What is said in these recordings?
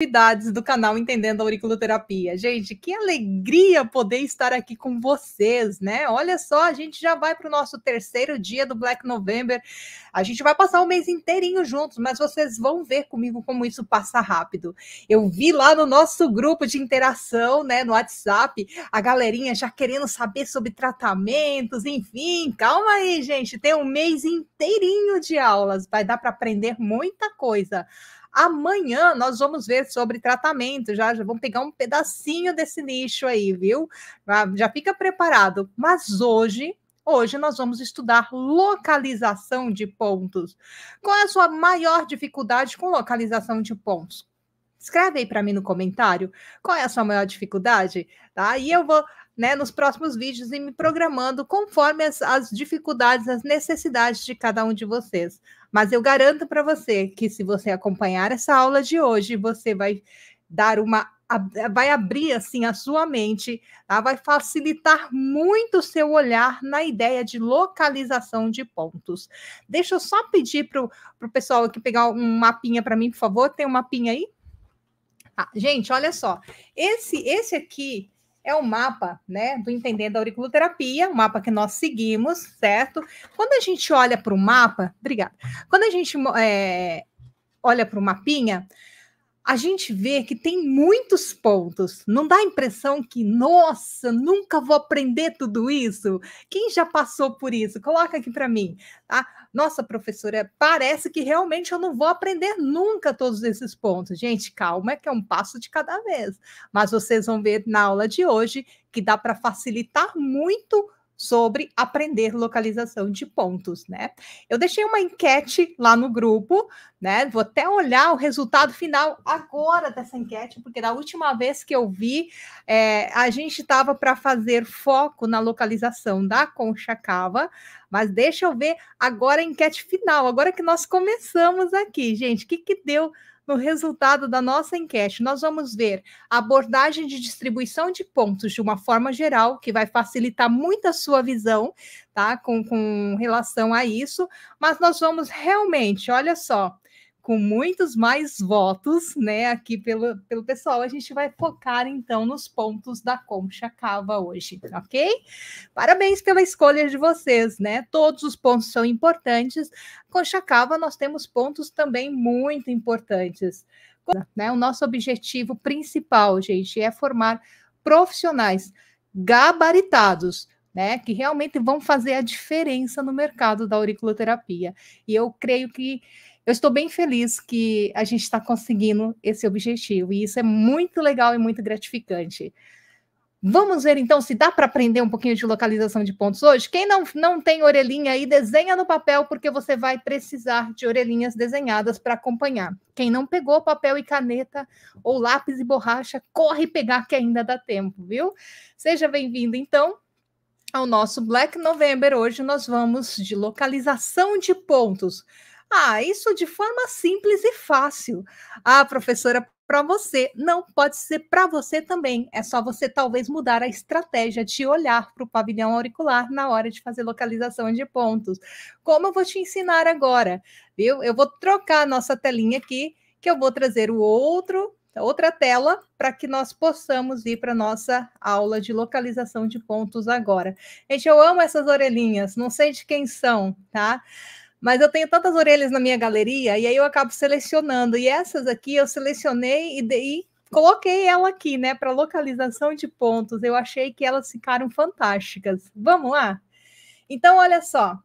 novidades do canal Entendendo a Auriculoterapia. Gente, que alegria poder estar aqui com vocês, né? Olha só, a gente já vai para o nosso terceiro dia do Black November. A gente vai passar o mês inteirinho juntos, mas vocês vão ver comigo como isso passa rápido. Eu vi lá no nosso grupo de interação, né, no WhatsApp, a galerinha já querendo saber sobre tratamentos, enfim. Calma aí, gente, tem um mês inteirinho de aulas, vai dar para aprender muita coisa. Amanhã nós vamos ver sobre tratamento, já, já vamos pegar um pedacinho desse nicho aí, viu? Já, ah, já fica preparado. Mas hoje Hoje nós vamos estudar localização de pontos. Qual é a sua maior dificuldade com localização de pontos? Escreve aí para mim no comentário qual é a sua maior dificuldade, tá? E eu vou né, nos próximos vídeos e me programando conforme as, as dificuldades, as necessidades de cada um de vocês. Mas eu garanto para você que se você acompanhar essa aula de hoje, você vai dar uma vai abrir assim a sua mente, tá? vai facilitar muito o seu olhar na ideia de localização de pontos. Deixa eu só pedir para o pessoal aqui pegar um mapinha para mim, por favor. Tem um mapinha aí? Ah, gente, olha só. Esse, esse aqui é o mapa, né, do Entendendo a Auriculoterapia, o mapa que nós seguimos, certo? Quando a gente olha para o mapa, obrigada. Quando a gente é, olha para o mapinha, a gente vê que tem muitos pontos. Não dá a impressão que, nossa, nunca vou aprender tudo isso? Quem já passou por isso? Coloca aqui para mim. tá? nossa, professora, parece que realmente eu não vou aprender nunca todos esses pontos. Gente, calma, é que é um passo de cada vez. Mas vocês vão ver na aula de hoje que dá para facilitar muito sobre aprender localização de pontos, né? Eu deixei uma enquete lá no grupo, né? Vou até olhar o resultado final agora dessa enquete, porque da última vez que eu vi, é, a gente estava para fazer foco na localização da concha cava, mas deixa eu ver agora a enquete final, agora que nós começamos aqui, gente, o que, que deu no resultado da nossa enquete, nós vamos ver a abordagem de distribuição de pontos de uma forma geral, que vai facilitar muito a sua visão, tá? Com, com relação a isso, mas nós vamos realmente, olha só, com muitos mais votos, né, aqui pelo, pelo pessoal, a gente vai focar então nos pontos da concha cava hoje, ok? Parabéns pela escolha de vocês, né? Todos os pontos são importantes. Concha cava, nós temos pontos também muito importantes. Né? O nosso objetivo principal, gente, é formar profissionais gabaritados, né, que realmente vão fazer a diferença no mercado da auriculoterapia. E eu creio que eu estou bem feliz que a gente está conseguindo esse objetivo, e isso é muito legal e muito gratificante. Vamos ver então se dá para aprender um pouquinho de localização de pontos hoje. Quem não, não tem orelhinha aí, desenha no papel, porque você vai precisar de orelhinhas desenhadas para acompanhar. Quem não pegou papel e caneta ou lápis e borracha, corre pegar que ainda dá tempo, viu? Seja bem-vindo então ao nosso Black November. Hoje nós vamos de localização de pontos. Ah, isso de forma simples e fácil. Ah, professora, para você. Não, pode ser para você também. É só você talvez mudar a estratégia de olhar para o pavilhão auricular na hora de fazer localização de pontos. Como eu vou te ensinar agora, viu? Eu vou trocar a nossa telinha aqui, que eu vou trazer o outro outra tela para que nós possamos ir para nossa aula de localização de pontos agora. Gente, eu amo essas orelhinhas, não sei de quem são, tá? Mas eu tenho tantas orelhas na minha galeria e aí eu acabo selecionando. E essas aqui eu selecionei e, e coloquei ela aqui, né, para localização de pontos. Eu achei que elas ficaram fantásticas. Vamos lá? Então, olha só.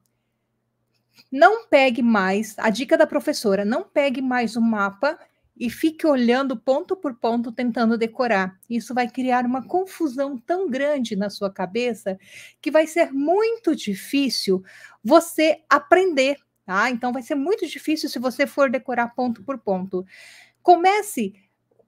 Não pegue mais, a dica da professora, não pegue mais o mapa e fique olhando ponto por ponto tentando decorar. Isso vai criar uma confusão tão grande na sua cabeça que vai ser muito difícil você aprender tá? Então vai ser muito difícil se você for decorar ponto por ponto. Comece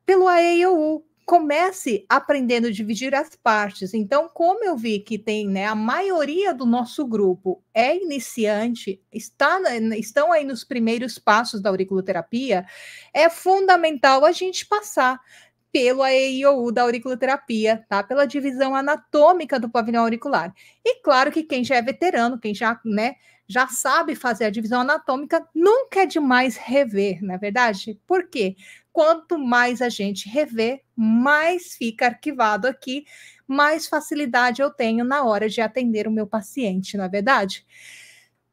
pelo AEIOU, comece aprendendo a dividir as partes. Então, como eu vi que tem, né, a maioria do nosso grupo é iniciante, está, estão aí nos primeiros passos da auriculoterapia, é fundamental a gente passar pelo AEIOU da auriculoterapia, tá? Pela divisão anatômica do pavilhão auricular. E claro que quem já é veterano, quem já, né, já sabe fazer a divisão anatômica, nunca é demais rever, na é verdade? Por quê? Quanto mais a gente rever, mais fica arquivado aqui, mais facilidade eu tenho na hora de atender o meu paciente, na é verdade?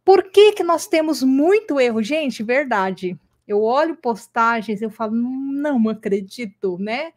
Por que, que nós temos muito erro? Gente, verdade. Eu olho postagens, eu falo, hum, não acredito, né?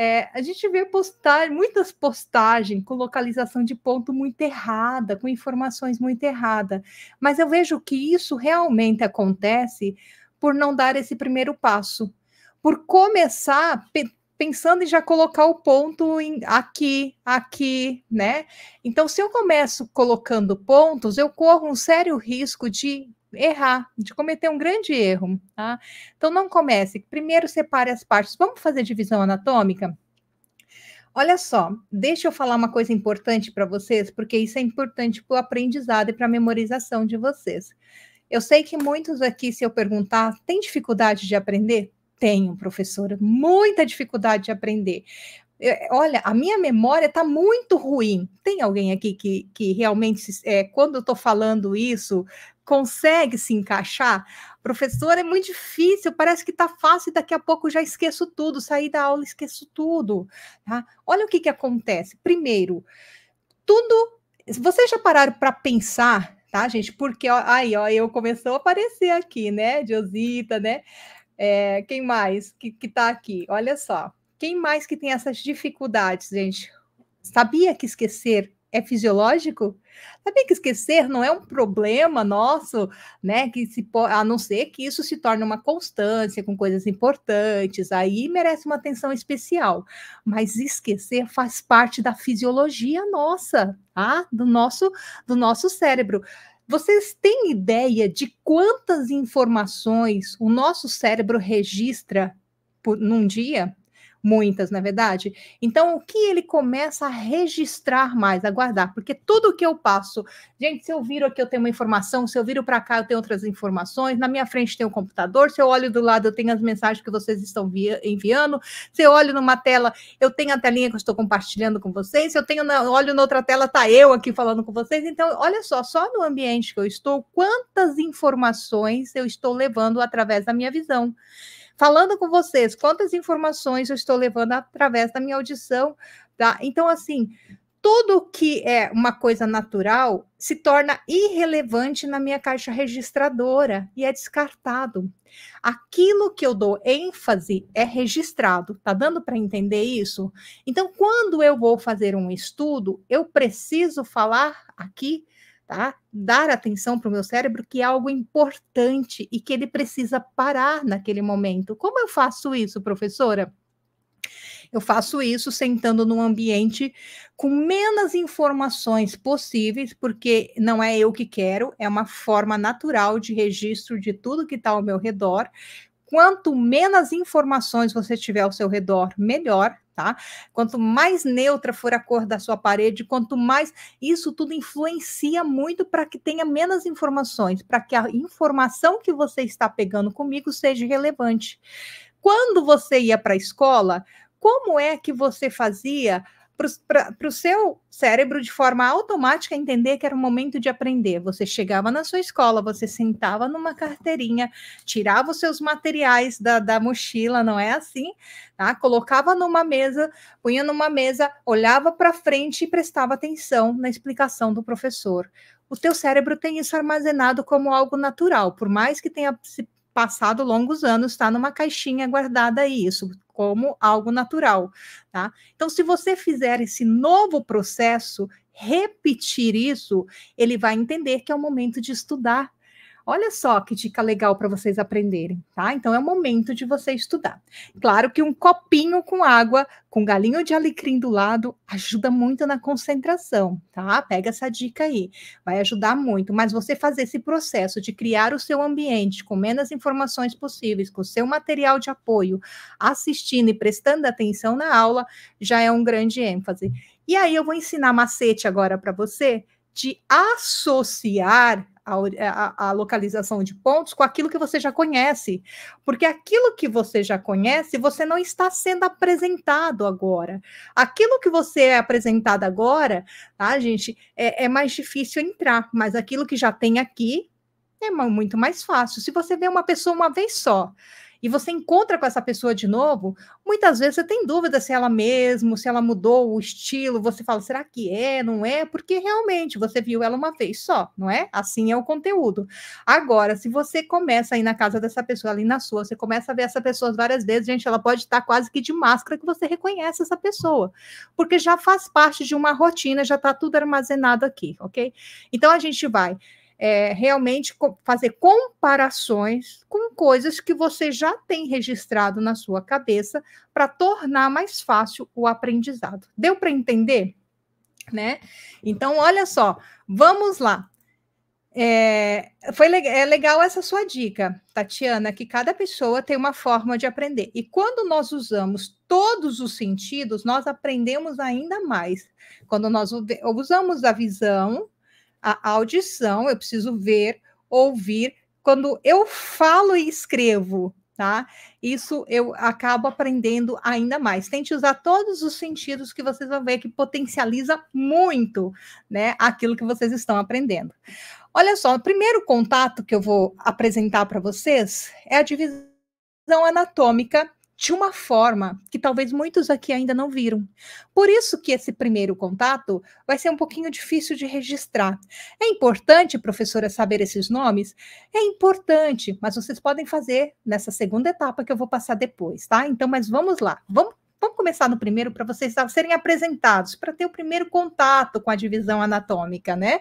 É, a gente vê postar muitas postagens com localização de ponto muito errada, com informações muito erradas, mas eu vejo que isso realmente acontece por não dar esse primeiro passo, por começar pe pensando em já colocar o ponto em, aqui, aqui, né? Então, se eu começo colocando pontos, eu corro um sério risco de errar, de cometer um grande erro. Tá? Então, não comece. Primeiro, separe as partes. Vamos fazer divisão anatômica? Olha só, deixa eu falar uma coisa importante para vocês, porque isso é importante para o aprendizado e para a memorização de vocês. Eu sei que muitos aqui, se eu perguntar, tem dificuldade de aprender? Tenho, professora, muita dificuldade de aprender. Eu, olha, a minha memória está muito ruim. Tem alguém aqui que, que realmente, é, quando eu estou falando isso, consegue se encaixar? Professor, é muito difícil, parece que está fácil, daqui a pouco já esqueço tudo, saí da aula, esqueço tudo. Tá? Olha o que, que acontece. Primeiro, tudo. Vocês já pararam para pensar, tá, gente? Porque ó, aí, ó, eu começou a aparecer aqui, né? Diosita, né? É, quem mais que, está aqui? Olha só. Quem mais que tem essas dificuldades, gente? Sabia que esquecer é fisiológico? Sabia que esquecer não é um problema nosso, né? Que se a não ser que isso se torne uma constância com coisas importantes, aí merece uma atenção especial. Mas esquecer faz parte da fisiologia nossa, tá? Do nosso, do nosso cérebro. Vocês têm ideia de quantas informações o nosso cérebro registra por, num dia? muitas, na é verdade. Então, o que ele começa a registrar mais, a guardar, porque tudo que eu passo, gente, se eu viro aqui eu tenho uma informação, se eu viro para cá eu tenho outras informações, na minha frente tem o um computador, se eu olho do lado eu tenho as mensagens que vocês estão via, enviando, se eu olho numa tela eu tenho a telinha que eu estou compartilhando com vocês, se eu tenho na, olho noutra tela tá eu aqui falando com vocês. Então, olha só, só no ambiente que eu estou, quantas informações eu estou levando através da minha visão falando com vocês, quantas informações eu estou levando através da minha audição, tá? Então, assim, tudo que é uma coisa natural se torna irrelevante na minha caixa registradora e é descartado. Aquilo que eu dou ênfase é registrado. Tá dando para entender isso? Então, quando eu vou fazer um estudo, eu preciso falar aqui tá? Dar atenção para o meu cérebro que é algo importante e que ele precisa parar naquele momento. Como eu faço isso, professora? Eu faço isso sentando num ambiente com menos informações possíveis, porque não é eu que quero, é uma forma natural de registro de tudo que está ao meu redor. Quanto menos informações você tiver ao seu redor, melhor, tá? Quanto mais neutra for a cor da sua parede, quanto mais isso tudo influencia muito para que tenha menos informações, para que a informação que você está pegando comigo seja relevante. Quando você ia para a escola, como é que você fazia para o seu cérebro de forma automática entender que era o momento de aprender. Você chegava na sua escola, você sentava numa carteirinha, tirava os seus materiais da, da mochila, não é assim? Tá? Colocava numa mesa, punha numa mesa, olhava para frente e prestava atenção na explicação do professor. O teu cérebro tem isso armazenado como algo natural, por mais que tenha se passado longos anos, está numa caixinha guardada isso, como algo natural, tá? Então, se você fizer esse novo processo, repetir isso, ele vai entender que é o momento de estudar Olha só que dica legal para vocês aprenderem, tá? Então é o momento de você estudar. Claro que um copinho com água, com galinho de alecrim do lado, ajuda muito na concentração, tá? Pega essa dica aí, vai ajudar muito. Mas você fazer esse processo de criar o seu ambiente com menos informações possíveis, com o seu material de apoio, assistindo e prestando atenção na aula, já é um grande ênfase. E aí eu vou ensinar macete agora para você de associar é, a, a, localização de pontos com aquilo que você já conhece. Porque aquilo que você já conhece, você não está sendo apresentado agora. Aquilo que você é apresentado agora, tá, gente, é, é mais difícil entrar, mas aquilo que já tem aqui é muito mais fácil. Se você vê uma pessoa uma vez só, e você encontra com essa pessoa de novo, muitas vezes você tem dúvida se ela mesmo, se ela mudou o estilo, você fala, será que é, não é? Porque realmente você viu ela uma vez só, não é? Assim é o conteúdo. Agora, se você começa aí na casa dessa pessoa, ali na sua, você começa a ver essa pessoa várias vezes, gente, ela pode estar quase que de máscara que você reconhece essa pessoa, porque já faz parte de uma rotina, já está tudo armazenado aqui, ok? Então a gente vai é, realmente fazer comparações com coisas que você já tem registrado na sua cabeça para tornar mais fácil o aprendizado. Deu para entender? Né? Então, olha só, vamos lá. É, foi le é legal essa sua dica, Tatiana, que cada pessoa tem uma forma de aprender. E quando nós usamos todos os sentidos, nós aprendemos ainda mais. Quando nós usamos a visão, a audição, eu preciso ver, ouvir. Quando eu falo e escrevo, tá? Isso eu acabo aprendendo ainda mais. Tente usar todos os sentidos que vocês vão ver que potencializa muito, né, aquilo que vocês estão aprendendo. Olha só, o primeiro contato que eu vou apresentar para vocês é a divisão anatômica de uma forma que talvez muitos aqui ainda não viram. Por isso que esse primeiro contato vai ser um pouquinho difícil de registrar. É importante, professora, saber esses nomes? É importante, mas vocês podem fazer nessa segunda etapa que eu vou passar depois, tá? Então, mas vamos lá. Vamos Vamos começar no primeiro para vocês serem apresentados, para ter o primeiro contato com a divisão anatômica, né?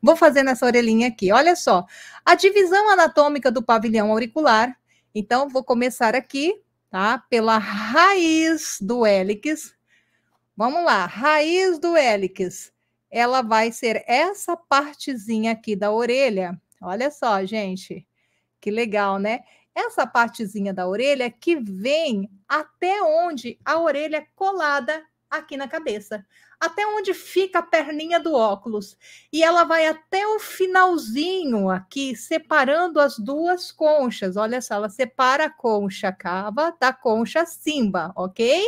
Vou fazer nessa orelhinha aqui. Olha só, a divisão anatômica do pavilhão auricular. Então, vou começar aqui tá? Pela raiz do hélix. Vamos lá, raiz do hélix. Ela vai ser essa partezinha aqui da orelha. Olha só, gente, que legal, né? Essa partezinha da orelha que vem até onde a orelha é colada aqui na cabeça, até onde fica a perninha do óculos. E ela vai até o finalzinho aqui, separando as duas conchas. Olha só, ela separa a concha cava da concha simba, ok?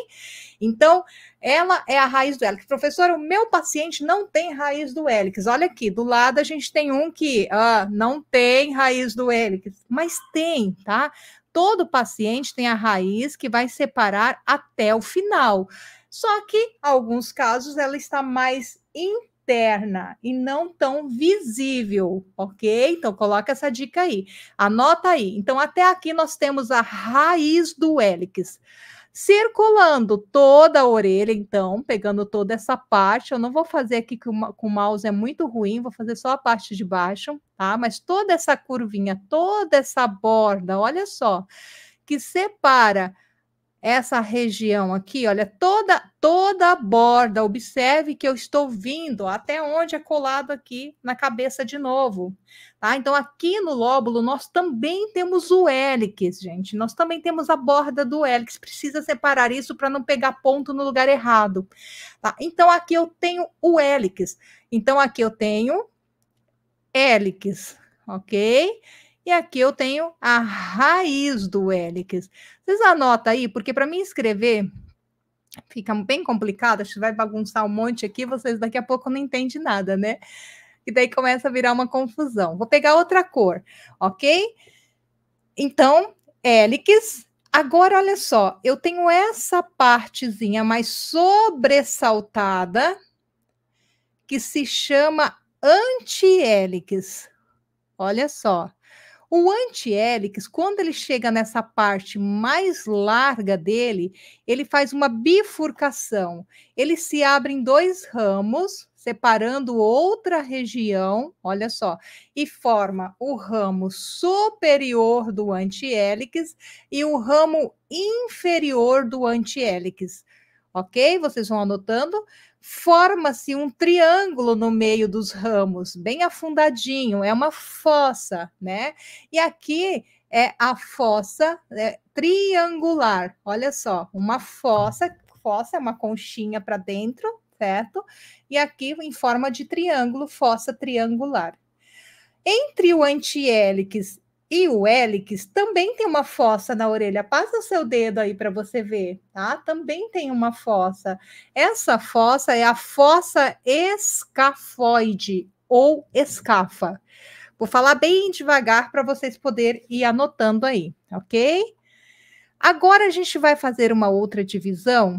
Então, ela é a raiz do hélix. Professora, o meu paciente não tem raiz do hélix. Olha aqui, do lado a gente tem um que ah, não tem raiz do hélix, mas tem, tá? Todo paciente tem a raiz que vai separar até o final. Só que alguns casos ela está mais interna e não tão visível, ok? Então coloca essa dica aí, anota aí. Então até aqui nós temos a raiz do hélix circulando toda a orelha, então, pegando toda essa parte. Eu não vou fazer aqui com o mouse, é muito ruim, vou fazer só a parte de baixo, tá? Mas toda essa curvinha, toda essa borda, olha só, que separa essa região aqui, olha, toda toda a borda, observe que eu estou vindo até onde é colado aqui na cabeça de novo, tá? Então aqui no lóbulo nós também temos o hélix, gente. Nós também temos a borda do hélix, precisa separar isso para não pegar ponto no lugar errado, tá? Então aqui eu tenho o hélix. Então aqui eu tenho hélix, OK? E aqui eu tenho a raiz do hélix. Vocês anotam aí, porque para mim escrever fica bem complicado, acho que vai bagunçar um monte aqui, vocês daqui a pouco não entendem nada, né? E daí começa a virar uma confusão. Vou pegar outra cor, ok? Então, hélix. Agora, olha só, eu tenho essa partezinha mais sobressaltada, que se chama anti-hélix. Olha só. O anti-hélix, quando ele chega nessa parte mais larga dele, ele faz uma bifurcação. Ele se abre em dois ramos, separando outra região, olha só, e forma o ramo superior do anti-hélix e o ramo inferior do anti-hélix. Ok? Vocês vão anotando forma-se um triângulo no meio dos ramos, bem afundadinho, é uma fossa, né? E aqui é a fossa é, triangular, olha só, uma fossa, fossa é uma conchinha para dentro, certo? E aqui em forma de triângulo, fossa triangular. Entre o antiélix e o Helix também tem uma fossa na orelha. Passa o seu dedo aí para você ver, tá? Também tem uma fossa. Essa fossa é a fossa escafoide ou escafa. Vou falar bem devagar para vocês poderem ir anotando aí, ok? Agora a gente vai fazer uma outra divisão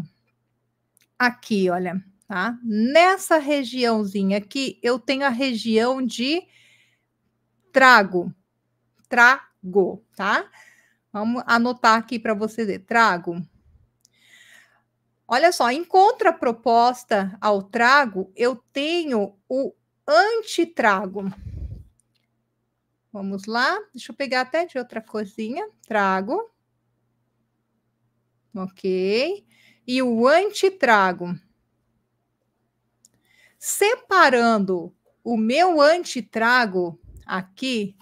aqui, olha, tá? Nessa regiãozinha aqui, eu tenho a região de trago trago, tá? Vamos anotar aqui para você ver, trago. Olha só, em contraproposta ao trago, eu tenho o antitrago. Vamos lá, deixa eu pegar até de outra coisinha, trago. Ok. E o antitrago. Separando o meu antitrago aqui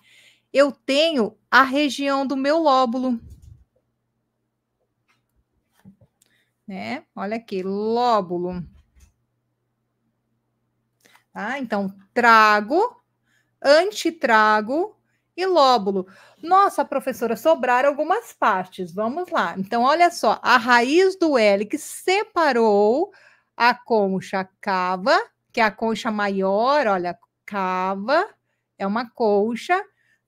eu tenho a região do meu lóbulo. Né? Olha aqui, lóbulo. Tá? Então, trago, antitrago e lóbulo. Nossa, professora, sobraram algumas partes. Vamos lá. Então, olha só, a raiz do L que separou a concha cava, que é a concha maior, olha, cava é uma colcha,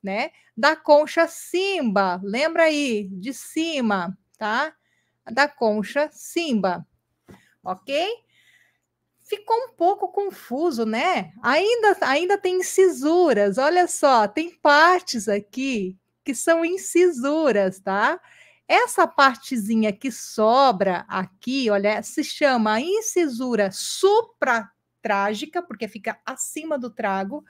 né? Da concha Simba, lembra aí, de cima, tá? Da concha Simba, ok? Ficou um pouco confuso, né? Ainda, ainda tem incisuras, olha só, tem partes aqui que são incisuras, tá? Essa partezinha que sobra aqui, olha, se chama incisura supratrágica, porque fica acima do trago.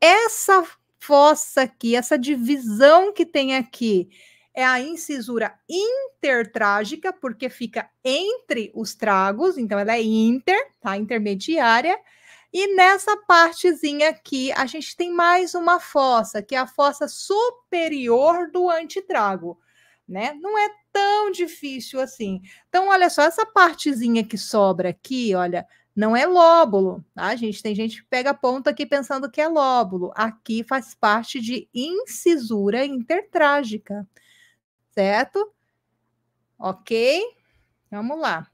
Essa fossa aqui, essa divisão que tem aqui é a incisura intertrágica, porque fica entre os tragos, então ela é inter, tá? Intermediária. E nessa partezinha aqui, a gente tem mais uma fossa, que é a fossa superior do antitrago, né? Não é tão difícil assim. Então, olha só, essa partezinha que sobra aqui, olha, não é lóbulo, tá, gente? Tem gente que pega a ponta aqui pensando que é lóbulo. Aqui faz parte de incisura intertrágica, certo? Ok? Vamos lá.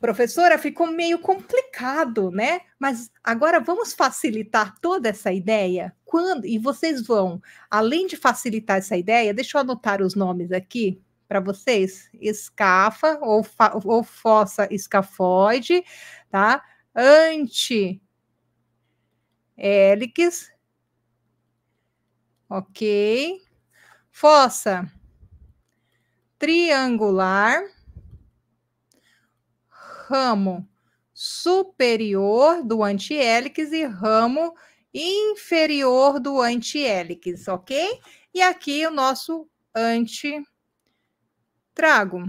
Professora, ficou meio complicado, né? Mas agora vamos facilitar toda essa ideia. Quando e vocês vão, além de facilitar essa ideia, deixa eu anotar os nomes aqui para vocês? Escafa ou, ou fossa escafoide, tá? Anti hélix, ok? Fossa triangular, ramo superior do anti-hélix e ramo inferior do anti-hélix, ok? E aqui o nosso anti Trago.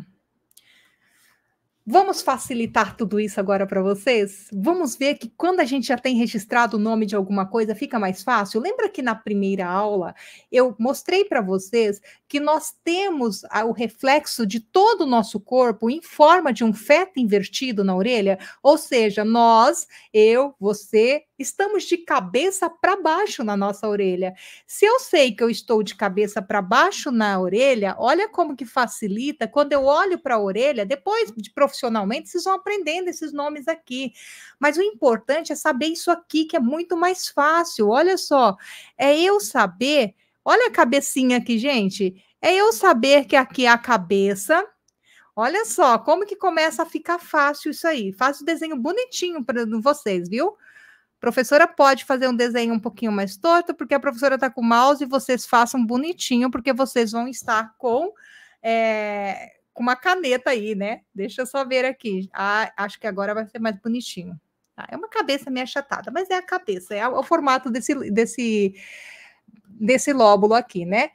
Vamos facilitar tudo isso agora para vocês? Vamos ver que quando a gente já tem registrado o nome de alguma coisa, fica mais fácil. Lembra que na primeira aula eu mostrei para vocês que nós temos o reflexo de todo o nosso corpo em forma de um feto invertido na orelha, ou seja, nós, eu, você, estamos de cabeça para baixo na nossa orelha. Se eu sei que eu estou de cabeça para baixo na orelha, olha como que facilita. Quando eu olho para a orelha, depois de profissionalmente, vocês vão aprendendo esses nomes aqui. Mas o importante é saber isso aqui, que é muito mais fácil. Olha só, é eu saber Olha a cabecinha aqui, gente. É eu saber que aqui é a cabeça. Olha só, como que começa a ficar fácil isso aí. Faz o desenho bonitinho para vocês, viu? A professora pode fazer um desenho um pouquinho mais torto, porque a professora está com o mouse e vocês façam bonitinho, porque vocês vão estar com, é, com uma caneta aí, né? Deixa eu só ver aqui. Ah, acho que agora vai ser mais bonitinho. Ah, é uma cabeça meio achatada, mas é a cabeça, é, o formato desse, desse desse lóbulo aqui, né?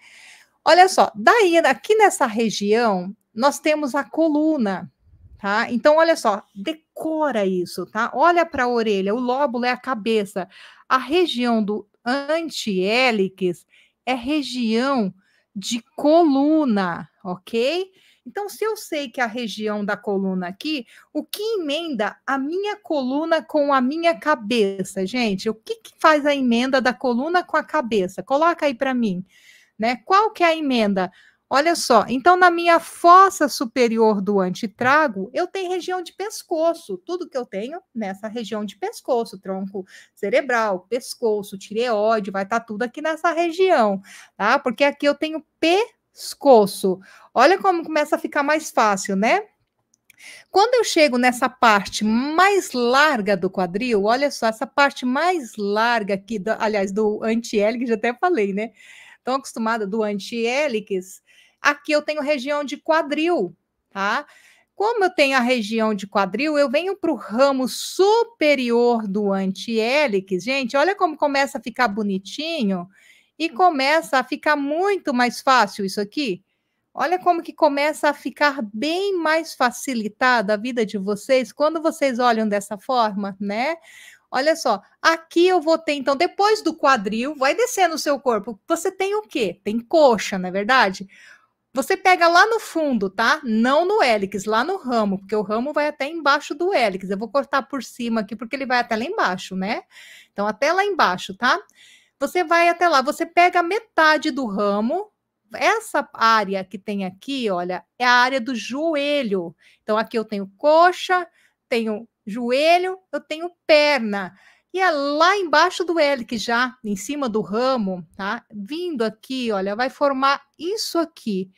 Olha só, daí aqui nessa região nós temos a coluna, tá? Então olha só, decora isso, tá? Olha para a orelha, o lóbulo é a cabeça. A região do antiélix é região de coluna, ok? Então, se eu sei que a região da coluna aqui, o que emenda a minha coluna com a minha cabeça, gente? O que, que faz a emenda da coluna com a cabeça? Coloca aí para mim, né? Qual que é a emenda? Olha só, então na minha fossa superior do antitrago, eu tenho região de pescoço, tudo que eu tenho nessa região de pescoço, tronco cerebral, pescoço, tireoide, vai estar tá tudo aqui nessa região, tá? Porque aqui eu tenho P pescoço. Olha como começa a ficar mais fácil, né? Quando eu chego nessa parte mais larga do quadril, olha só, essa parte mais larga aqui, do, aliás, do anti-hélice, já até falei, né? Estão acostumada do anti-hélice, aqui eu tenho região de quadril, tá? Como eu tenho a região de quadril, eu venho para o ramo superior do anti-hélice. Gente, olha como começa a ficar bonitinho e começa a ficar muito mais fácil isso aqui. Olha como que começa a ficar bem mais facilitada a vida de vocês quando vocês olham dessa forma, né? Olha só, aqui eu vou ter, então, depois do quadril, vai descendo o seu corpo. Você tem o quê? Tem coxa, não é verdade? Você pega lá no fundo, tá? Não no hélix, lá no ramo, porque o ramo vai até embaixo do hélix. Eu vou cortar por cima aqui, porque ele vai até lá embaixo, né? Então, até lá embaixo, tá? Tá? Você vai até lá, você pega metade do ramo. Essa área que tem aqui, olha, é a área do joelho. Então, aqui eu tenho coxa, tenho joelho, eu tenho perna. E é lá embaixo do L, que já em cima do ramo, tá? Vindo aqui, olha, vai formar isso aqui.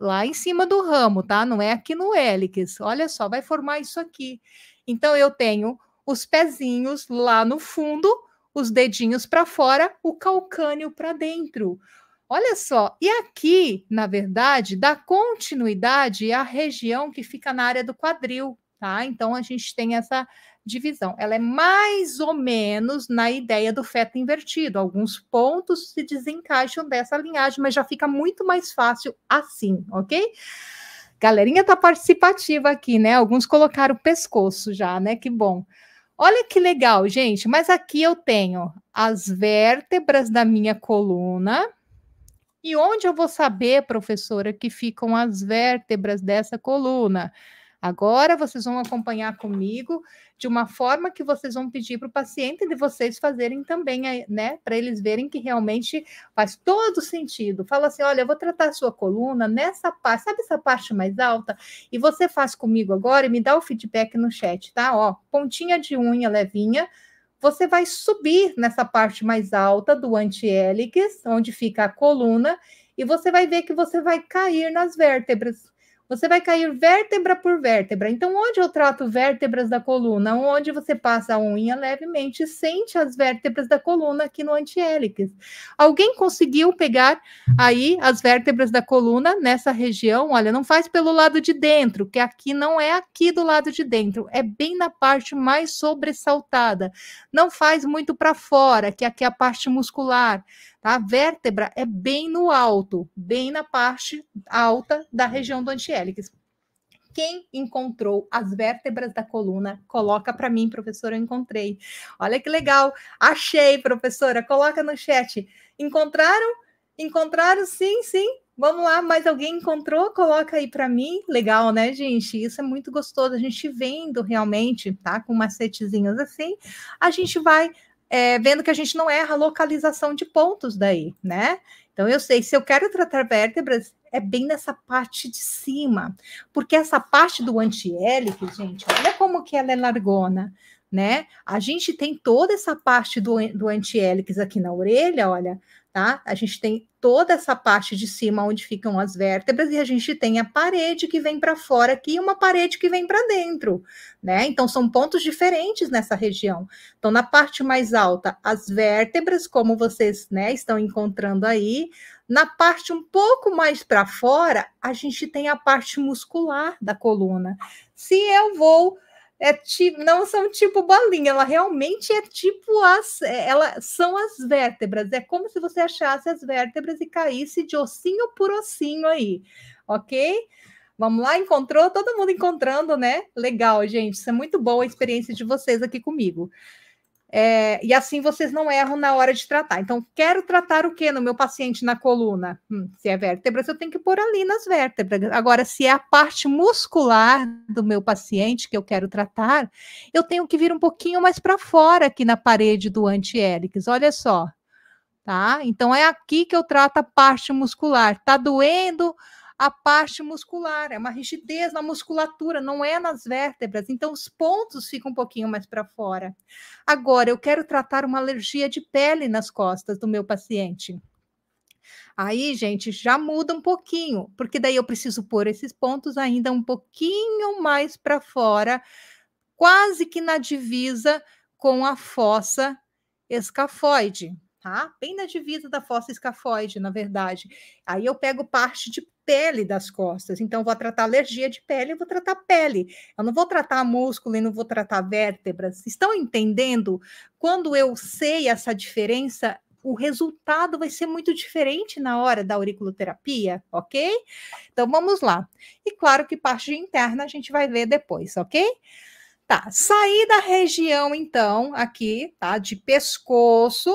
Lá em cima do ramo, tá? Não é aqui no hélix. Olha só, vai formar isso aqui. Então, eu tenho os pezinhos lá no fundo, os dedinhos para fora, o calcânio para dentro. Olha só, e aqui, na verdade, dá continuidade à região que fica na área do quadril, tá? Então a gente tem essa divisão. Ela é mais ou menos na ideia do feto invertido. Alguns pontos se desencaixam dessa linhagem, mas já fica muito mais fácil assim, ok? Galerinha tá participativa aqui, né? Alguns colocaram o pescoço já, né? Que bom. Olha que legal, gente. Mas aqui eu tenho as vértebras da minha coluna. E onde eu vou saber, professora, que ficam as vértebras dessa coluna? Agora vocês vão acompanhar comigo de uma forma que vocês vão pedir para o paciente de vocês fazerem também, eh, né? Para eles verem que realmente faz todo sentido. Fala assim: olha, eu vou tratar a sua coluna nessa parte, sabe essa parte mais alta? E você faz comigo agora e me dá o feedback no chat, tá? Ó, pontinha de unha levinha você vai subir nessa parte mais alta do anti-hélix, onde fica a coluna, e você vai ver que você vai cair nas vértebras. Você vai cair vértebra por vértebra. Então, onde eu trato vértebras da coluna? Onde você passa a unha levemente sente as vértebras da coluna aqui no antihélices. Alguém conseguiu pegar aí as vértebras da coluna nessa região? Olha, não faz pelo lado de dentro, que aqui não é aqui do lado de dentro, é bem na parte mais sobressaltada. Não faz muito para fora, que aqui é a parte muscular. Tá? A vértebra é bem no alto, bem na parte alta da região do antihélices. Quem encontrou as vértebras da coluna, coloca para mim, professora, eu encontrei. Olha que legal. Achei, professora, coloca no chat. Encontraram? Encontraram? Sim, sim. Vamos lá, mais alguém encontrou? Coloca aí para mim. Legal, né, gente? Isso é muito gostoso. A gente vendo realmente, tá? Com macetezinhos assim, a gente vai é, vendo que a gente não erra a localização de pontos daí, né? Então, eu sei, se eu quero tratar vértebras, é bem nessa parte de cima, porque essa parte do antiélico, gente, olha como que ela é largona, né? A gente tem toda essa parte do, do aqui na orelha, olha, tá? A gente tem toda essa parte de cima onde ficam as vértebras e a gente tem a parede que vem para fora aqui e uma parede que vem para dentro, né? Então são pontos diferentes nessa região. Então na parte mais alta, as vértebras, como vocês, né, estão encontrando aí, na parte um pouco mais para fora, a gente tem a parte muscular da coluna. Se eu vou é tipo, não são tipo bolinha, ela realmente é tipo as, é, ela são as vértebras, é como se você achasse as vértebras e caísse de ossinho por ossinho aí, ok? Vamos lá, encontrou? Todo mundo encontrando, né? Legal, gente, isso é muito boa a experiência de vocês aqui comigo. É, e assim vocês não erram na hora de tratar. Então, quero tratar o que no meu paciente na coluna? Hum, se é vértebras, eu tenho que pôr ali nas vértebras. Agora, se é a parte muscular do meu paciente que eu quero tratar, eu tenho que vir um pouquinho mais para fora aqui na parede do anti-hélix. Olha só, tá? Então, é aqui que eu trato a parte muscular. Tá doendo a parte muscular, é uma rigidez na musculatura, não é nas vértebras. Então, os pontos ficam um pouquinho mais para fora. Agora, eu quero tratar uma alergia de pele nas costas do meu paciente. Aí, gente, já muda um pouquinho, porque daí eu preciso pôr esses pontos ainda um pouquinho mais para fora, quase que na divisa com a fossa escafoide tá? Bem na divisa da fossa escafoide, na verdade. Aí eu pego parte de pele das costas, então vou tratar alergia de pele, eu vou tratar pele. Eu não vou tratar músculo e não vou tratar vértebras. Estão entendendo? Quando eu sei essa diferença, o resultado vai ser muito diferente na hora da auriculoterapia, ok? Então vamos lá. E claro que parte interna a gente vai ver depois, ok? Tá, saí da região, então, aqui, tá? De pescoço,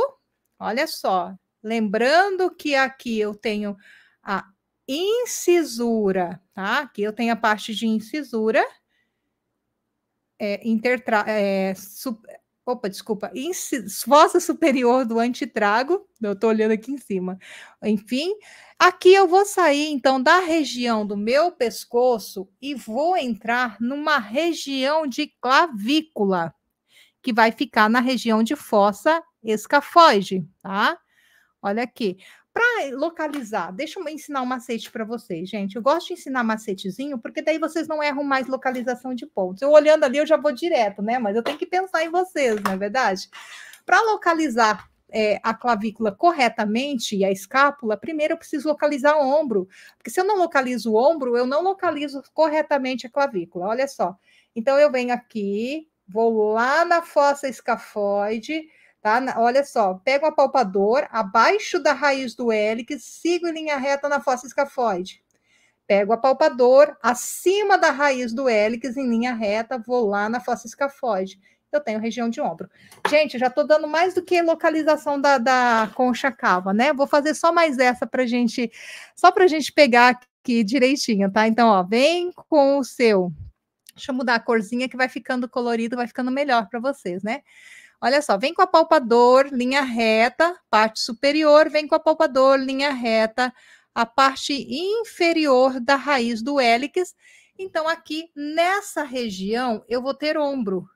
Olha só, lembrando que aqui eu tenho a incisura, tá? Aqui eu tenho a parte de incisura, é, intertra, é, opa, desculpa, incis, fossa superior do antitrago, eu estou olhando aqui em cima, enfim, aqui eu vou sair, então, da região do meu pescoço e vou entrar numa região de clavícula, que vai ficar na região de fossa escafoide, tá? Olha aqui. Para localizar, deixa eu ensinar um macete para vocês, gente. Eu gosto de ensinar macetezinho, porque daí vocês não erram mais localização de pontos. Eu olhando ali, eu já vou direto, né? Mas eu tenho que pensar em vocês, não é verdade? Para localizar é, a clavícula corretamente e a escápula, primeiro eu preciso localizar o ombro. Porque se eu não localizo o ombro, eu não localizo corretamente a clavícula. Olha só. Então eu venho aqui, vou lá na fossa escafoide, tá? Olha só, pega o apalpador abaixo da raiz do hélix, sigo em linha reta na fossa escafoide. Pego o apalpador acima da raiz do hélix, em linha reta, vou lá na fossa escafoide. Eu tenho região de ombro. Gente, já estou dando mais do que localização da, da concha cava, né? Vou fazer só mais essa para gente, só para gente pegar aqui direitinho, tá? Então, ó, vem com o seu. Deixa eu mudar a corzinha que vai ficando colorido, vai ficando melhor para vocês, né? Olha só, vem com a palpador, linha reta, parte superior, vem com a palpador, linha reta, a parte inferior da raiz do hélix. Então, aqui nessa região, eu vou ter ombro.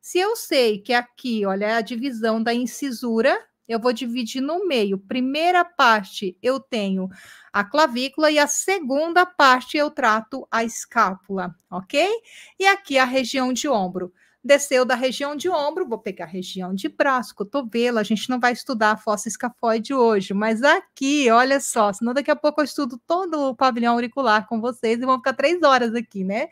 Se eu sei que aqui, olha, é a divisão da incisura, eu vou dividir no meio. Primeira parte eu tenho a clavícula e a segunda parte eu trato a escápula, ok? E aqui a região de ombro desceu da região de ombro, vou pegar a região de braço, cotovelo, a gente não vai estudar a fossa escafoide hoje, mas aqui, olha só, senão daqui a pouco eu estudo todo o pavilhão auricular com vocês e vão ficar três horas aqui, né?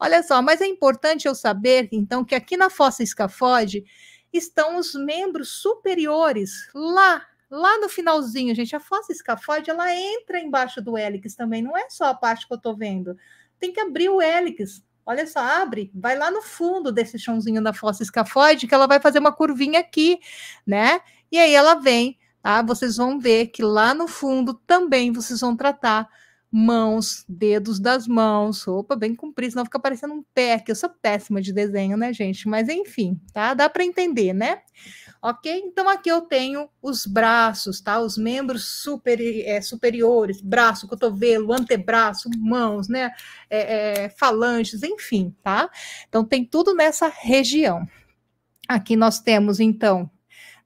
Olha só, mas é importante eu saber, então, que aqui na fossa escafoide estão os membros superiores, lá lá no finalzinho, gente, a fossa escafoide, ela entra embaixo do hélix também, não é só a parte que eu tô vendo. Tem que abrir o hélix. Olha só, abre, vai lá no fundo desse chãozinho da fossa escafoide que ela vai fazer uma curvinha aqui, né? E aí ela vem, tá? Vocês vão ver que lá no fundo também vocês vão tratar mãos, dedos das mãos, opa, bem comprido, senão fica parecendo um pé aqui. Eu sou péssima de desenho, né, gente? Mas enfim, tá? Dá para entender, né? Ok? Então aqui eu tenho os braços, tá? Os membros super, é, superiores, braço, cotovelo, antebraço, mãos, né? É, é, falanges, enfim, tá? Então tem tudo nessa região. Aqui nós temos, então,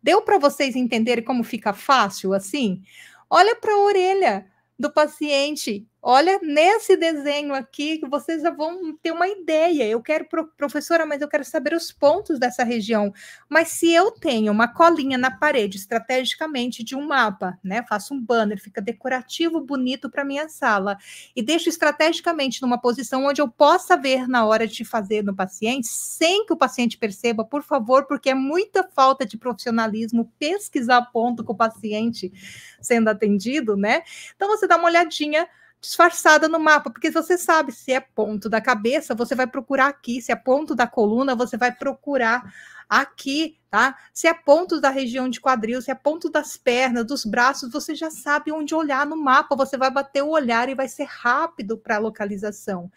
deu para vocês entenderem como fica fácil assim? Olha para a orelha do paciente Olha, nesse desenho aqui, que vocês já vão ter uma ideia. Eu quero, professora, mas eu quero saber os pontos dessa região. Mas se eu tenho uma colinha na parede, estrategicamente, de um mapa, né? Faço um banner, fica decorativo, bonito para minha sala, e deixo estrategicamente numa posição onde eu possa ver na hora de fazer no paciente, sem que o paciente perceba, por favor, porque é muita falta de profissionalismo pesquisar ponto com o paciente sendo atendido, né? Então, você dá uma olhadinha disfarçada no mapa, porque você sabe se é ponto da cabeça, você vai procurar aqui, se é ponto da coluna, você vai procurar aqui, tá? Se é ponto da região de quadril, se é ponto das pernas, dos braços, você já sabe onde olhar no mapa, você vai bater o olhar e vai ser rápido para a localização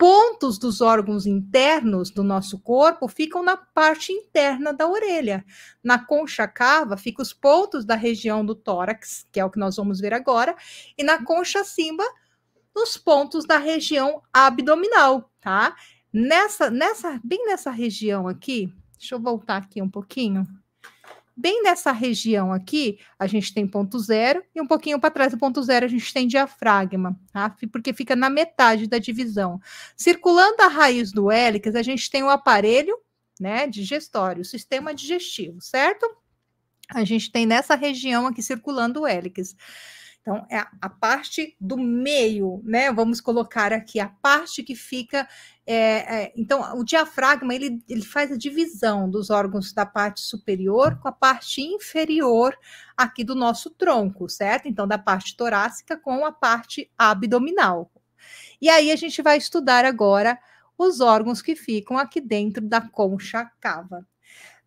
pontos dos órgãos internos do nosso corpo ficam na parte interna da orelha. Na concha cava ficam os pontos da região do tórax, que é o que nós vamos ver agora, e na concha simba os pontos da região abdominal, tá? Nessa, nessa, bem nessa região aqui, deixa eu voltar aqui um pouquinho. Bem nessa região aqui, a gente tem ponto zero, e um pouquinho para trás do ponto zero a gente tem diafragma, tá? porque fica na metade da divisão. Circulando a raiz do hélix a gente tem o aparelho né, digestório, o sistema digestivo, certo? A gente tem nessa região aqui circulando o hélices. Então, é a parte do meio, né? Vamos colocar aqui a parte que fica. É, é, então, o diafragma ele, ele faz a divisão dos órgãos da parte superior com a parte inferior aqui do nosso tronco, certo? Então, da parte torácica com a parte abdominal. E aí, a gente vai estudar agora os órgãos que ficam aqui dentro da concha cava.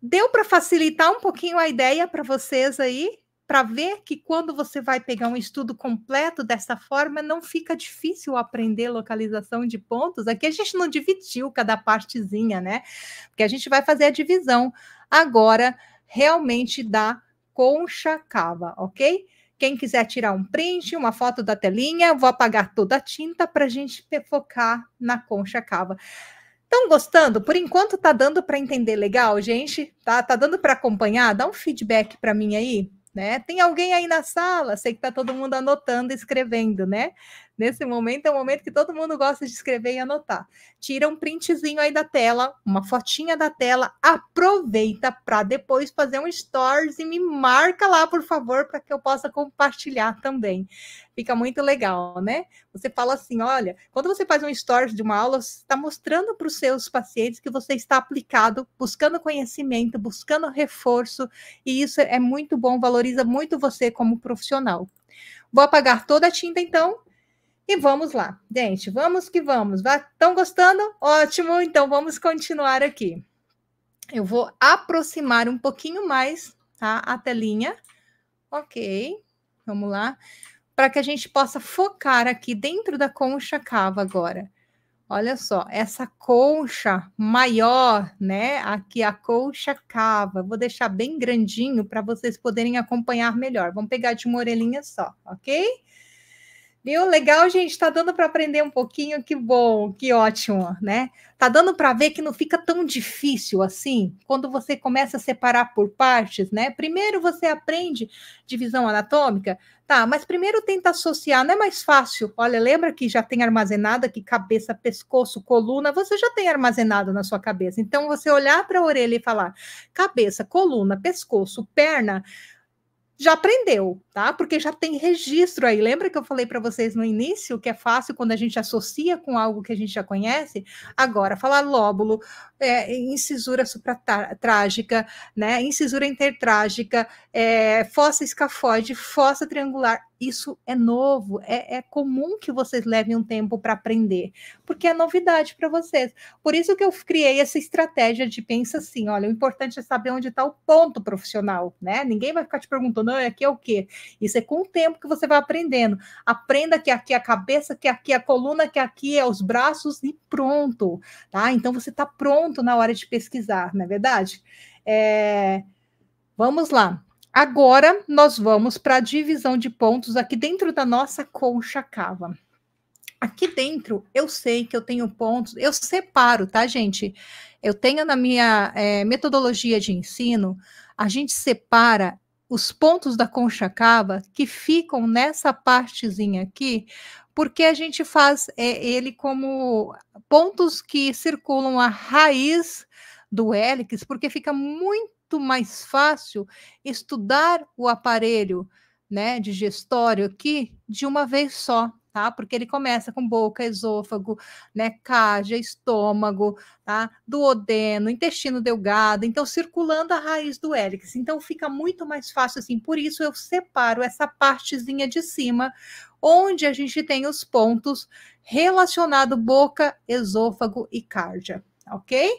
Deu para facilitar um pouquinho a ideia para vocês aí? para ver que quando você vai pegar um estudo completo dessa forma, não fica difícil aprender localização de pontos. Aqui a gente não dividiu cada partezinha, né? Porque a gente vai fazer a divisão agora realmente da concha cava, ok? Quem quiser tirar um print, uma foto da telinha, vou apagar toda a tinta para a gente focar na concha cava. Estão gostando? Por enquanto tá dando para entender legal, gente? Tá, tá dando para acompanhar? Dá um feedback para mim aí né? Tem alguém aí na sala? Sei que está todo mundo anotando, escrevendo, né? Nesse momento é o momento que todo mundo gosta de escrever e anotar. Tira um printzinho aí da tela, uma fotinha da tela, aproveita para depois fazer um stories e me marca lá, por favor, para que eu possa compartilhar também. Fica muito legal, né? Você fala assim, olha, quando você faz um stories de uma aula, você está mostrando para os seus pacientes que você está aplicado, buscando conhecimento, buscando reforço, e isso é muito bom, valoriza muito você como profissional. Vou apagar toda a tinta então e vamos lá, gente, vamos que vamos. Estão gostando? Ótimo, então vamos continuar aqui. Eu vou aproximar um pouquinho mais tá, a telinha. Ok, vamos lá. Para que a gente possa focar aqui dentro da concha cava agora. Olha só, essa concha maior, né? Aqui a concha cava. Vou deixar bem grandinho para vocês poderem acompanhar melhor. Vamos pegar de uma orelhinha só, ok? Viu? Legal, gente. Tá dando para aprender um pouquinho. Que bom, que ótimo, né? Tá dando para ver que não fica tão difícil assim quando você começa a separar por partes, né? Primeiro você aprende divisão anatômica, tá? Mas primeiro tenta associar, não é mais fácil. Olha, lembra que já tem armazenado aqui cabeça, pescoço, coluna, você já tem armazenado na sua cabeça. Então você olhar para a orelha e falar cabeça, coluna, pescoço, perna já aprendeu, tá? Porque já tem registro aí. Lembra que eu falei para vocês no início que é fácil quando a gente associa com algo que a gente já conhece? Agora, falar lóbulo, é, incisura supratrágica, né? Incisura intertrágica, é, fossa escafoide, fossa triangular, isso é novo, é, é comum que vocês levem um tempo para aprender, porque é novidade para vocês. Por isso que eu criei essa estratégia de pensa assim, olha, o importante é saber onde está o ponto profissional, né? Ninguém vai ficar te perguntando, não, ah, aqui é o quê? Isso é com o tempo que você vai aprendendo. Aprenda que aqui é a cabeça, que aqui é a coluna, que aqui é os braços e pronto, tá? Então você está pronto na hora de pesquisar, não é verdade? É... Vamos lá. Agora nós vamos para a divisão de pontos aqui dentro da nossa concha cava. Aqui dentro eu sei que eu tenho pontos, eu separo, tá, gente? Eu tenho na minha é, metodologia de ensino, a gente separa os pontos da concha cava que ficam nessa partezinha aqui, porque a gente faz é, ele como pontos que circulam a raiz do hélix, porque fica muito muito mais fácil estudar o aparelho né, digestório aqui de uma vez só. Tá? Porque ele começa com boca, esôfago, né, cádia, estômago, tá? duodeno, intestino delgado, então circulando a raiz do hélix. Então fica muito mais fácil assim. Por isso eu separo essa partezinha de cima, onde a gente tem os pontos relacionados boca, esôfago e cádia, ok?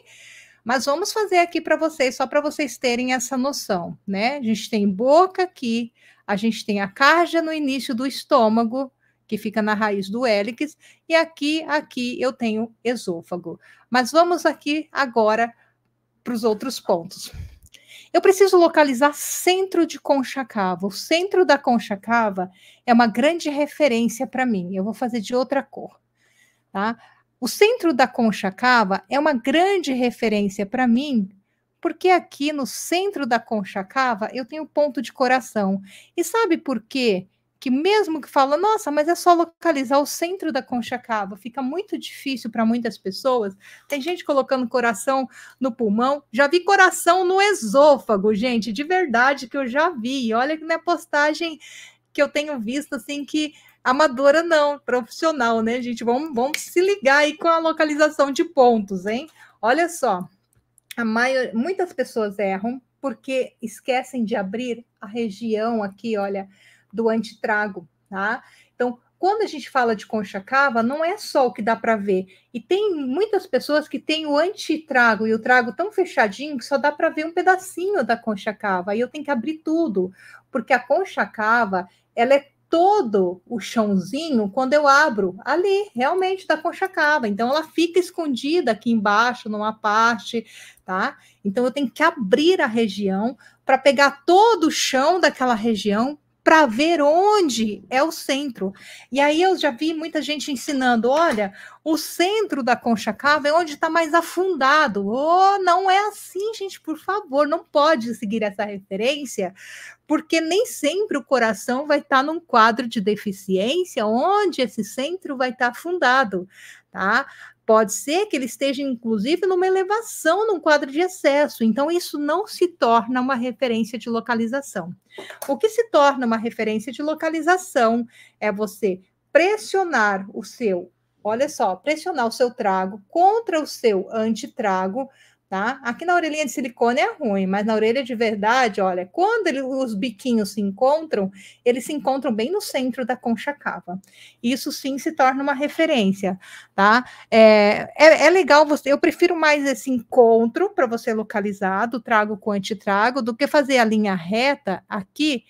Mas vamos fazer aqui para vocês, só para vocês terem essa noção, né? A gente tem boca aqui, a gente tem a carja no início do estômago, que fica na raiz do hélix, e aqui, aqui eu tenho esôfago. Mas vamos aqui agora para os outros pontos. Eu preciso localizar centro de concha cava. O centro da concha cava é uma grande referência para mim. Eu vou fazer de outra cor, tá? O centro da Concha Cava é uma grande referência para mim, porque aqui no centro da Concha Cava eu tenho ponto de coração. E sabe por quê? Que mesmo que fala, nossa, mas é só localizar o centro da Concha Cava, fica muito difícil para muitas pessoas. Tem gente colocando coração no pulmão, já vi coração no esôfago, gente, de verdade que eu já vi. Olha que minha postagem que eu tenho visto assim que amadora não, profissional, né, gente? Vamos, vamos se ligar aí com a localização de pontos, hein? Olha só, a maior, muitas pessoas erram porque esquecem de abrir a região aqui, olha, do antitrago, tá? Então, quando a gente fala de concha cava, não é só o que dá para ver. E tem muitas pessoas que têm o antitrago e o trago tão fechadinho que só dá para ver um pedacinho da concha cava. E eu tenho que abrir tudo, porque a concha cava, ela é todo o chãozinho quando eu abro, ali, realmente concha conchacava. Então, ela fica escondida aqui embaixo, numa parte, tá? Então, eu tenho que abrir a região para pegar todo o chão daquela região, para ver onde é o centro. E aí eu já vi muita gente ensinando: olha, o centro da concha cava é onde está mais afundado. Oh, não é assim, gente, por favor, não pode seguir essa referência, porque nem sempre o coração vai estar tá num quadro de deficiência onde esse centro vai estar tá afundado. Tá? Pode ser que ele esteja, inclusive, numa elevação num quadro de excesso. Então, isso não se torna uma referência de localização. O que se torna uma referência de localização é você pressionar o seu, olha só, pressionar o seu trago contra o seu antitrago tá? Aqui na orelhinha de silicone é ruim, mas na orelha de verdade, olha, quando ele, os biquinhos se encontram, eles se encontram bem no centro da concha cava. Isso sim se torna uma referência, tá? É, é, é legal você, eu prefiro mais esse encontro para você localizar do trago com antitrago do que fazer a linha reta aqui.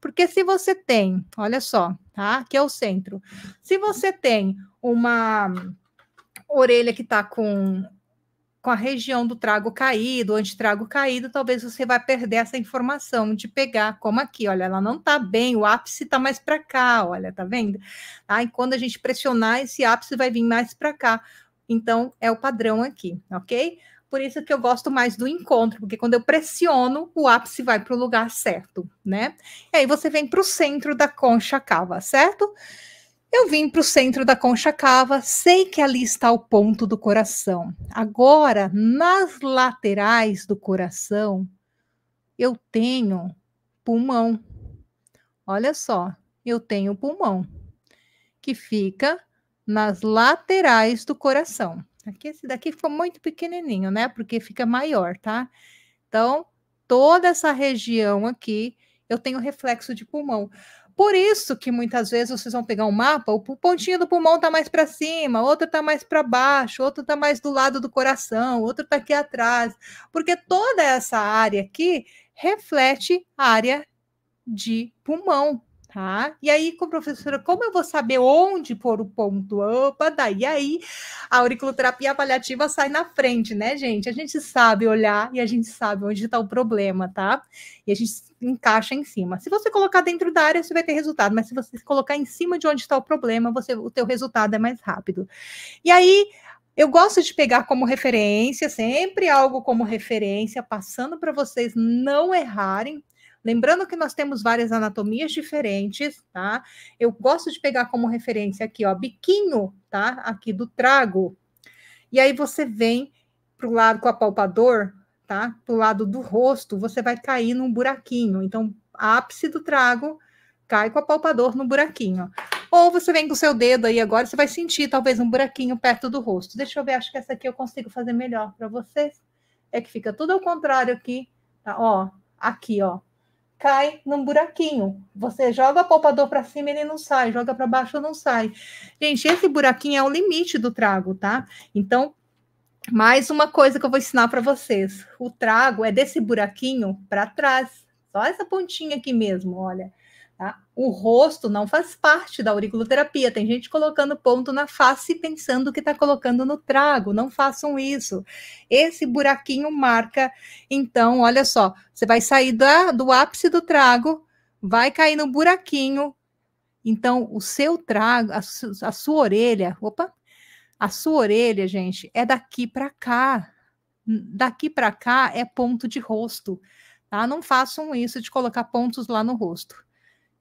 Porque se você tem, olha só, tá? Aqui é o centro. Se você tem uma orelha que está com com a região do trago caído, antitrago caído, talvez você vai perder essa informação de pegar, como aqui, olha, ela não tá bem, o ápice tá mais para cá, olha, tá vendo? Tá? E quando a gente pressionar, esse ápice vai vir mais para cá. Então, é o padrão aqui, ok? Por isso que eu gosto mais do encontro, porque quando eu pressiono, o ápice vai para o lugar certo, né? E aí você vem para o centro da concha cava, certo? Certo? Eu vim para o centro da Concha Cava, sei que ali está o ponto do coração. Agora, nas laterais do coração, eu tenho pulmão. Olha só, eu tenho pulmão, que fica nas laterais do coração. Aqui, esse daqui ficou muito pequenininho, né? Porque fica maior, tá? Então, toda essa região aqui, eu tenho reflexo de pulmão. Por isso que muitas vezes vocês vão pegar um mapa, o pontinho do pulmão está mais para cima, outro está mais para baixo, outro está mais do lado do coração, outro está aqui atrás, porque toda essa área aqui reflete a área de pulmão, Tá? E aí, com professora, como eu vou saber onde pôr o ponto? Opa, daí aí a auriculoterapia avaliativa sai na frente, né, gente? A gente sabe olhar e a gente sabe onde está o problema, tá? E a gente encaixa em cima. Se você colocar dentro da área, você vai ter resultado, mas se você colocar em cima de onde está o problema, você, o teu resultado é mais rápido. E aí, eu gosto de pegar como referência, sempre algo como referência, passando para vocês não errarem. Lembrando que nós temos várias anatomias diferentes, tá? Eu gosto de pegar como referência aqui, ó, biquinho, tá? Aqui do trago. E aí você vem pro lado com o apalpador, tá? Pro lado do rosto, você vai cair num buraquinho. Então, ápice do trago cai com o apalpador no buraquinho. Ou você vem com o seu dedo aí agora, você vai sentir talvez um buraquinho perto do rosto. Deixa eu ver, acho que essa aqui eu consigo fazer melhor para vocês. É que fica tudo ao contrário aqui, tá? Ó, aqui, ó cai num buraquinho. Você joga o poupador para cima, ele não sai, joga para baixo, não sai. Gente, esse buraquinho é o limite do trago, tá? Então, mais uma coisa que eu vou ensinar para vocês. O trago é desse buraquinho para trás. Só essa pontinha aqui mesmo, olha. Tá? O rosto não faz parte da auriculoterapia. Tem gente colocando ponto na face pensando que está colocando no trago. Não façam isso. Esse buraquinho marca. Então, olha só, você vai sair da, do ápice do trago, vai cair no buraquinho. Então, o seu trago, a, a sua orelha, opa, a sua orelha, gente, é daqui para cá. Daqui para cá é ponto de rosto. Tá? Não façam isso de colocar pontos lá no rosto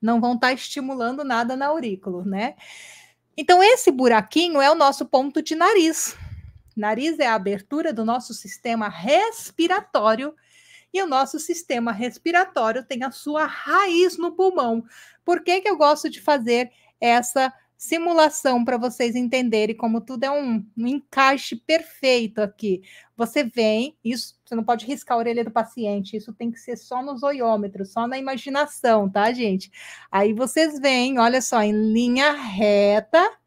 não vão estar tá estimulando nada na aurículo, né? Então, esse buraquinho é o nosso ponto de nariz. Nariz é a abertura do nosso sistema respiratório e o nosso sistema respiratório tem a sua raiz no pulmão. Por que, que eu gosto de fazer essa simulação para vocês entenderem como tudo é um, um, encaixe perfeito aqui. Você vem, isso você não pode riscar a orelha do paciente, isso tem que ser só nos oiômetros, só na imaginação, tá, gente? Aí vocês vêm, olha só, em linha reta,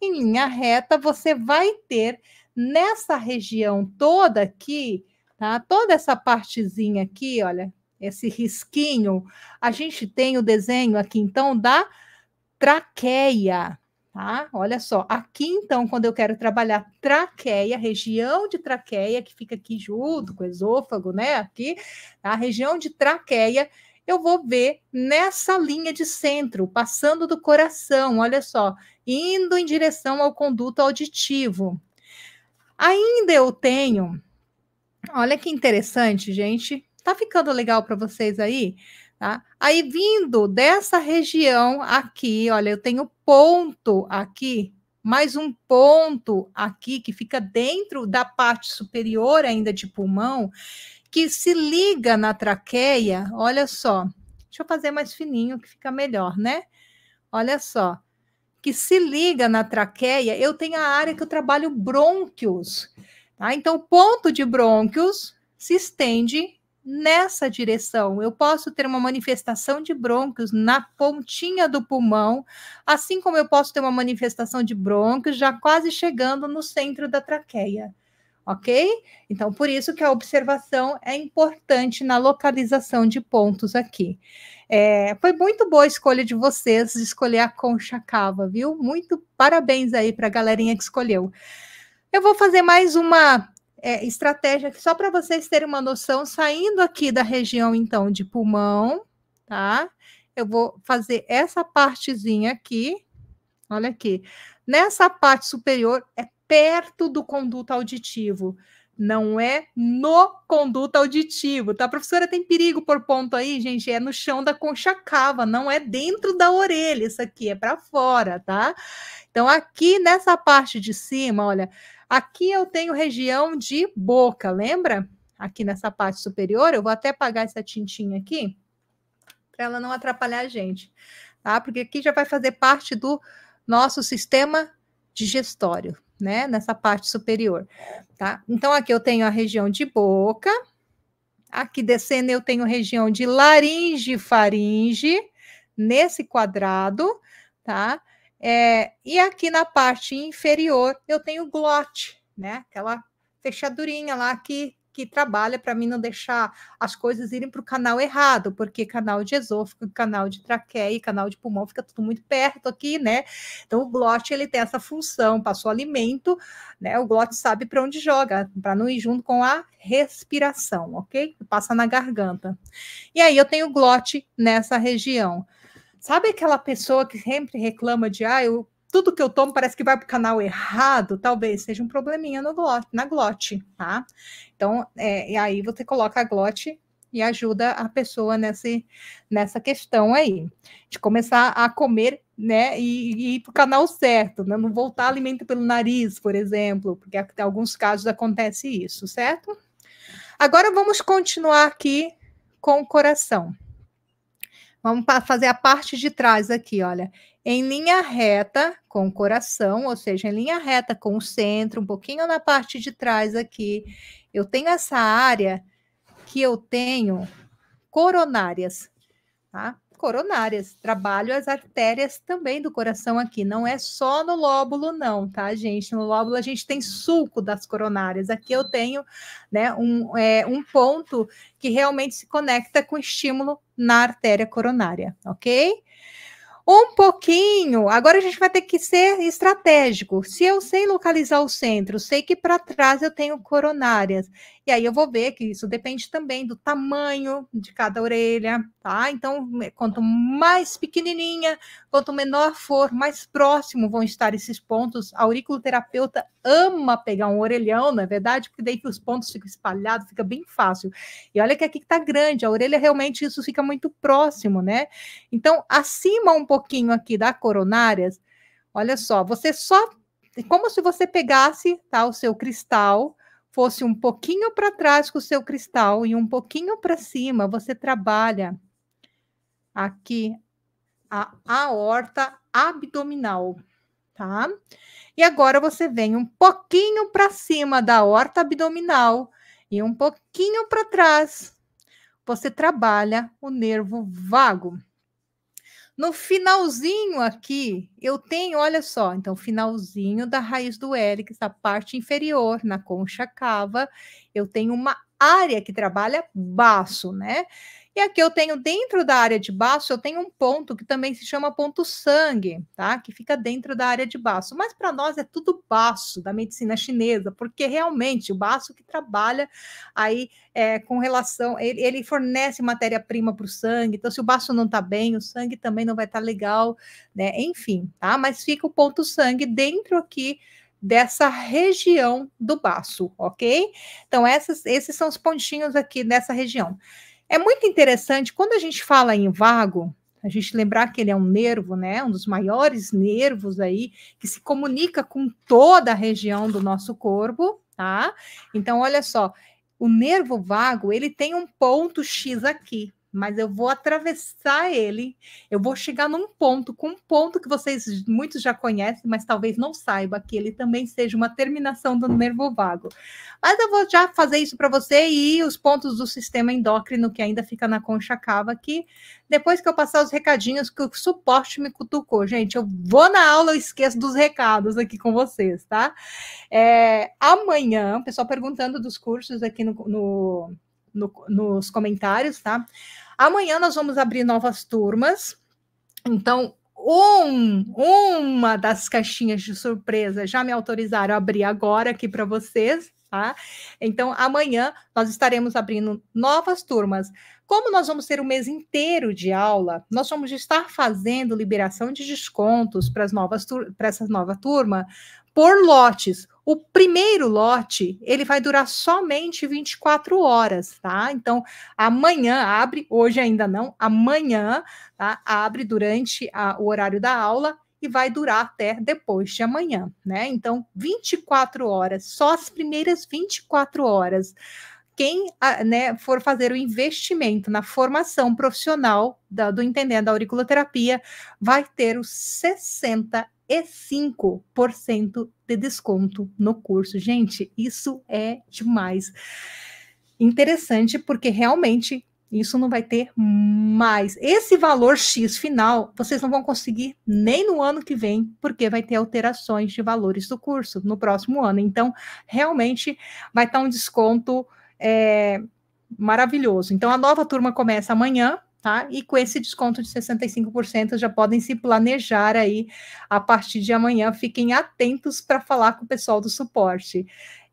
em linha reta, você vai ter nessa região toda aqui, tá? Toda essa partezinha aqui, olha, esse risquinho, a gente tem o desenho aqui, então, da traqueia. Tá? Olha só, aqui então, quando eu quero trabalhar traqueia, região de traqueia, que fica aqui junto com o esôfago, né? Aqui, a tá? região de traqueia, eu vou ver nessa linha de centro, passando do coração, olha só, indo em direção ao conduto auditivo. Ainda eu tenho, olha que interessante, gente, tá ficando legal para vocês aí? Tá? Aí, vindo dessa região aqui, olha, eu tenho ponto aqui, mais um ponto aqui que fica dentro da parte superior ainda de pulmão, que se liga na traqueia, olha só. Deixa eu fazer mais fininho que fica melhor, né? Olha só. Que se liga na traqueia, eu tenho a área que eu trabalho brônquios. Tá? Então, o ponto de brônquios se estende nessa direção. Eu posso ter uma manifestação de brônquios na pontinha do pulmão, assim como eu posso ter uma manifestação de brônquios já quase chegando no centro da traqueia. Ok? Então, por isso que a observação é importante na localização de pontos aqui. É, foi muito boa a escolha de vocês de escolher a concha cava, viu? Muito parabéns aí para a galerinha que escolheu. Eu vou fazer mais uma é, estratégia, só para vocês terem uma noção, saindo aqui da região, então, de pulmão, tá? Eu vou fazer essa partezinha aqui, olha aqui. Nessa parte superior é perto do conduto auditivo, não é no conduto auditivo, tá? Professora, tem perigo por ponto aí, gente? É no chão da concha cava, não é dentro da orelha, isso aqui é para fora, tá? Então, aqui nessa parte de cima, olha, Aqui eu tenho região de boca, lembra? Aqui nessa parte superior, eu vou até apagar essa tintinha aqui, para ela não atrapalhar a gente, tá? Porque aqui já vai fazer parte do nosso sistema digestório, né? Nessa parte superior, tá? Então aqui eu tenho a região de boca, aqui descendo eu tenho região de laringe, faringe, nesse quadrado, tá? É, e aqui na parte inferior eu tenho glote, né? Aquela fechadurinha lá que, que trabalha para mim não deixar as coisas irem para o canal errado, porque canal de esôfago, canal de traqueia, canal de pulmão fica tudo muito perto aqui, né? Então o glote ele tem essa função, passa o alimento, né? O glote sabe para onde joga, para não ir junto com a respiração, ok? Passa na garganta. E aí eu tenho glote nessa região. Sabe aquela pessoa que sempre reclama de ah, eu, tudo que eu tomo parece que vai para o canal errado? Talvez seja um probleminha no glote, na glote, tá? Então, é, e aí você coloca a glote e ajuda a pessoa nesse, nessa questão aí, de começar a comer, né, e, e ir para o canal certo, né, não voltar alimento pelo nariz, por exemplo, porque em alguns casos acontece isso, certo? Agora vamos continuar aqui com o coração. Vamos fazer a parte de trás aqui, olha. Em linha reta com o coração, ou seja, em linha reta com o centro, um pouquinho na parte de trás aqui. Eu tenho essa área que eu tenho coronárias, tá? coronárias, trabalho as artérias também do coração aqui, não é só no lóbulo não, tá, gente? No lóbulo a gente tem sulco das coronárias, aqui eu tenho né, um, é, um ponto que realmente se conecta com estímulo na artéria coronária, ok? um pouquinho. Agora a gente vai ter que ser estratégico. Se eu sei localizar o centro, sei que para trás eu tenho coronárias. E aí eu vou ver que isso depende também do tamanho de cada orelha, tá? Então, quanto mais pequenininha, quanto menor for, mais próximo vão estar esses pontos. A auriculoterapeuta ama pegar um orelhão, não é verdade? Porque daí que os pontos ficam espalhados, fica bem fácil. E olha que aqui está grande, a orelha realmente isso fica muito próximo, né? Então, acima um pouquinho aqui da coronárias, olha só, você só é como se você pegasse tá, o seu cristal fosse um pouquinho para trás com o seu cristal e um pouquinho para cima, você trabalha aqui a aorta abdominal, tá? E agora você vem um pouquinho para cima da aorta abdominal e um pouquinho para trás. Você trabalha o nervo vago. No finalzinho aqui, eu tenho, olha só, então, finalzinho da raiz do L, que é está a parte inferior, na concha cava, eu tenho uma área que trabalha baço, né? E aqui eu tenho dentro da área de baço, eu tenho um ponto que também se chama ponto sangue, tá? Que fica dentro da área de baço. Mas para nós é tudo baço da medicina chinesa, porque realmente o baço que trabalha aí é, com relação, ele, ele fornece matéria-prima para o sangue. Então, se o baço não está bem, o sangue também não vai estar tá legal, né? Enfim, tá? Mas fica o ponto sangue dentro aqui dessa região do baço, ok? Então, essas, esses são os pontinhos aqui nessa região. É muito interessante, quando a gente fala em vago, a gente lembrar que ele é um nervo, né? Um dos maiores nervos aí, que se comunica com toda a região do nosso corpo, tá? Então, olha só, o nervo vago, ele tem um ponto X aqui, mas eu vou atravessar ele, eu vou chegar num ponto, com um ponto que vocês muitos já conhecem, mas talvez não saiba que ele também seja uma terminação do nervo vago. Mas eu vou já fazer isso para você e os pontos do sistema endócrino que ainda fica na concha cava aqui, depois que eu passar os recadinhos que o suporte me cutucou. Gente, eu vou na aula, eu esqueço dos recados aqui com vocês, tá? É, amanhã, o pessoal perguntando dos cursos aqui no, no no, nos comentários, tá? Amanhã nós vamos abrir novas turmas. Então, um, uma das caixinhas de surpresa já me autorizaram a abrir agora aqui para vocês, tá? Então, amanhã nós estaremos abrindo novas turmas. Como nós vamos ter o um mês inteiro de aula, nós vamos estar fazendo liberação de descontos para as novas para essa nova turma por lotes o primeiro lote, ele vai durar somente 24 horas, tá? Então, amanhã abre, hoje ainda não, amanhã tá? abre durante a, o horário da aula e vai durar até depois de amanhã, né? Então, 24 horas, só as primeiras 24 horas. Quem ah, né, for fazer o investimento na formação profissional da, do Entendendo a Auriculoterapia vai ter os 60 e 5% de desconto no curso. Gente, isso é demais. Interessante, porque realmente isso não vai ter mais. Esse valor X final, vocês não vão conseguir nem no ano que vem, porque vai ter alterações de valores do curso no próximo ano. Então, realmente vai estar um desconto é, maravilhoso. Então, a nova turma começa amanhã, tá? E com esse desconto de 65% já podem se planejar aí a partir de amanhã. Fiquem atentos para falar com o pessoal do suporte.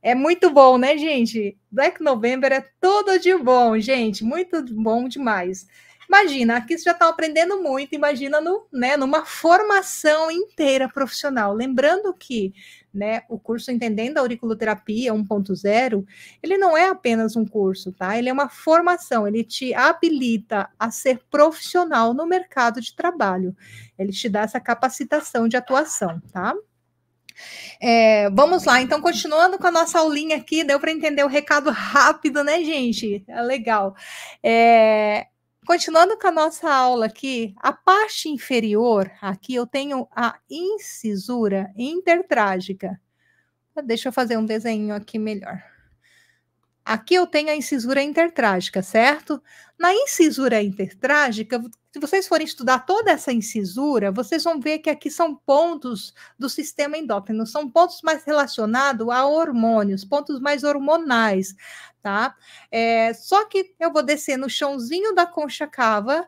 É muito bom, né, gente? Black November é tudo de bom, gente. Muito bom demais. Imagina, aqui você já está aprendendo muito, imagina no, né, numa formação inteira profissional. Lembrando que né, o curso Entendendo a Auriculoterapia 1.0, ele não é apenas um curso, tá? Ele é uma formação, ele te habilita a ser profissional no mercado de trabalho. Ele te dá essa capacitação de atuação, tá? É, vamos lá, então, continuando com a nossa aulinha aqui, deu para entender o recado rápido, né, gente? É legal. É, Continuando com a nossa aula aqui, a parte inferior, aqui eu tenho a incisura intertrágica. Deixa eu fazer um desenho aqui melhor. Aqui eu tenho a incisura intertrágica, certo? Na incisura intertrágica, se vocês forem estudar toda essa incisura, vocês vão ver que aqui são pontos do sistema endócrino, são pontos mais relacionados a hormônios, pontos mais hormonais, tá? É, só que eu vou descer no chãozinho da concha cava,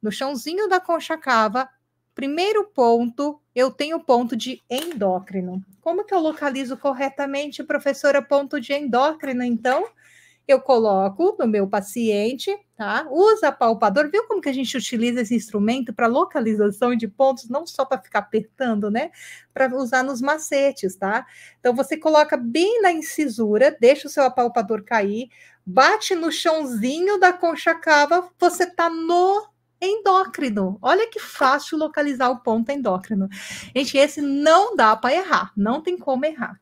no chãozinho da concha cava, primeiro ponto, eu tenho o ponto de endócrino. Como que eu localizo corretamente, professora, ponto de endócrino, então? Então, eu coloco no meu paciente, tá? Usa palpador, viu como que a gente utiliza esse instrumento para localização de pontos, não só para ficar apertando, né? Para usar nos macetes, tá? Então você coloca bem na incisura, deixa o seu apalpador cair, bate no chãozinho da concha cava, você tá no endócrino. Olha que fácil localizar o ponto endócrino. Gente, esse não dá para errar, não tem como errar.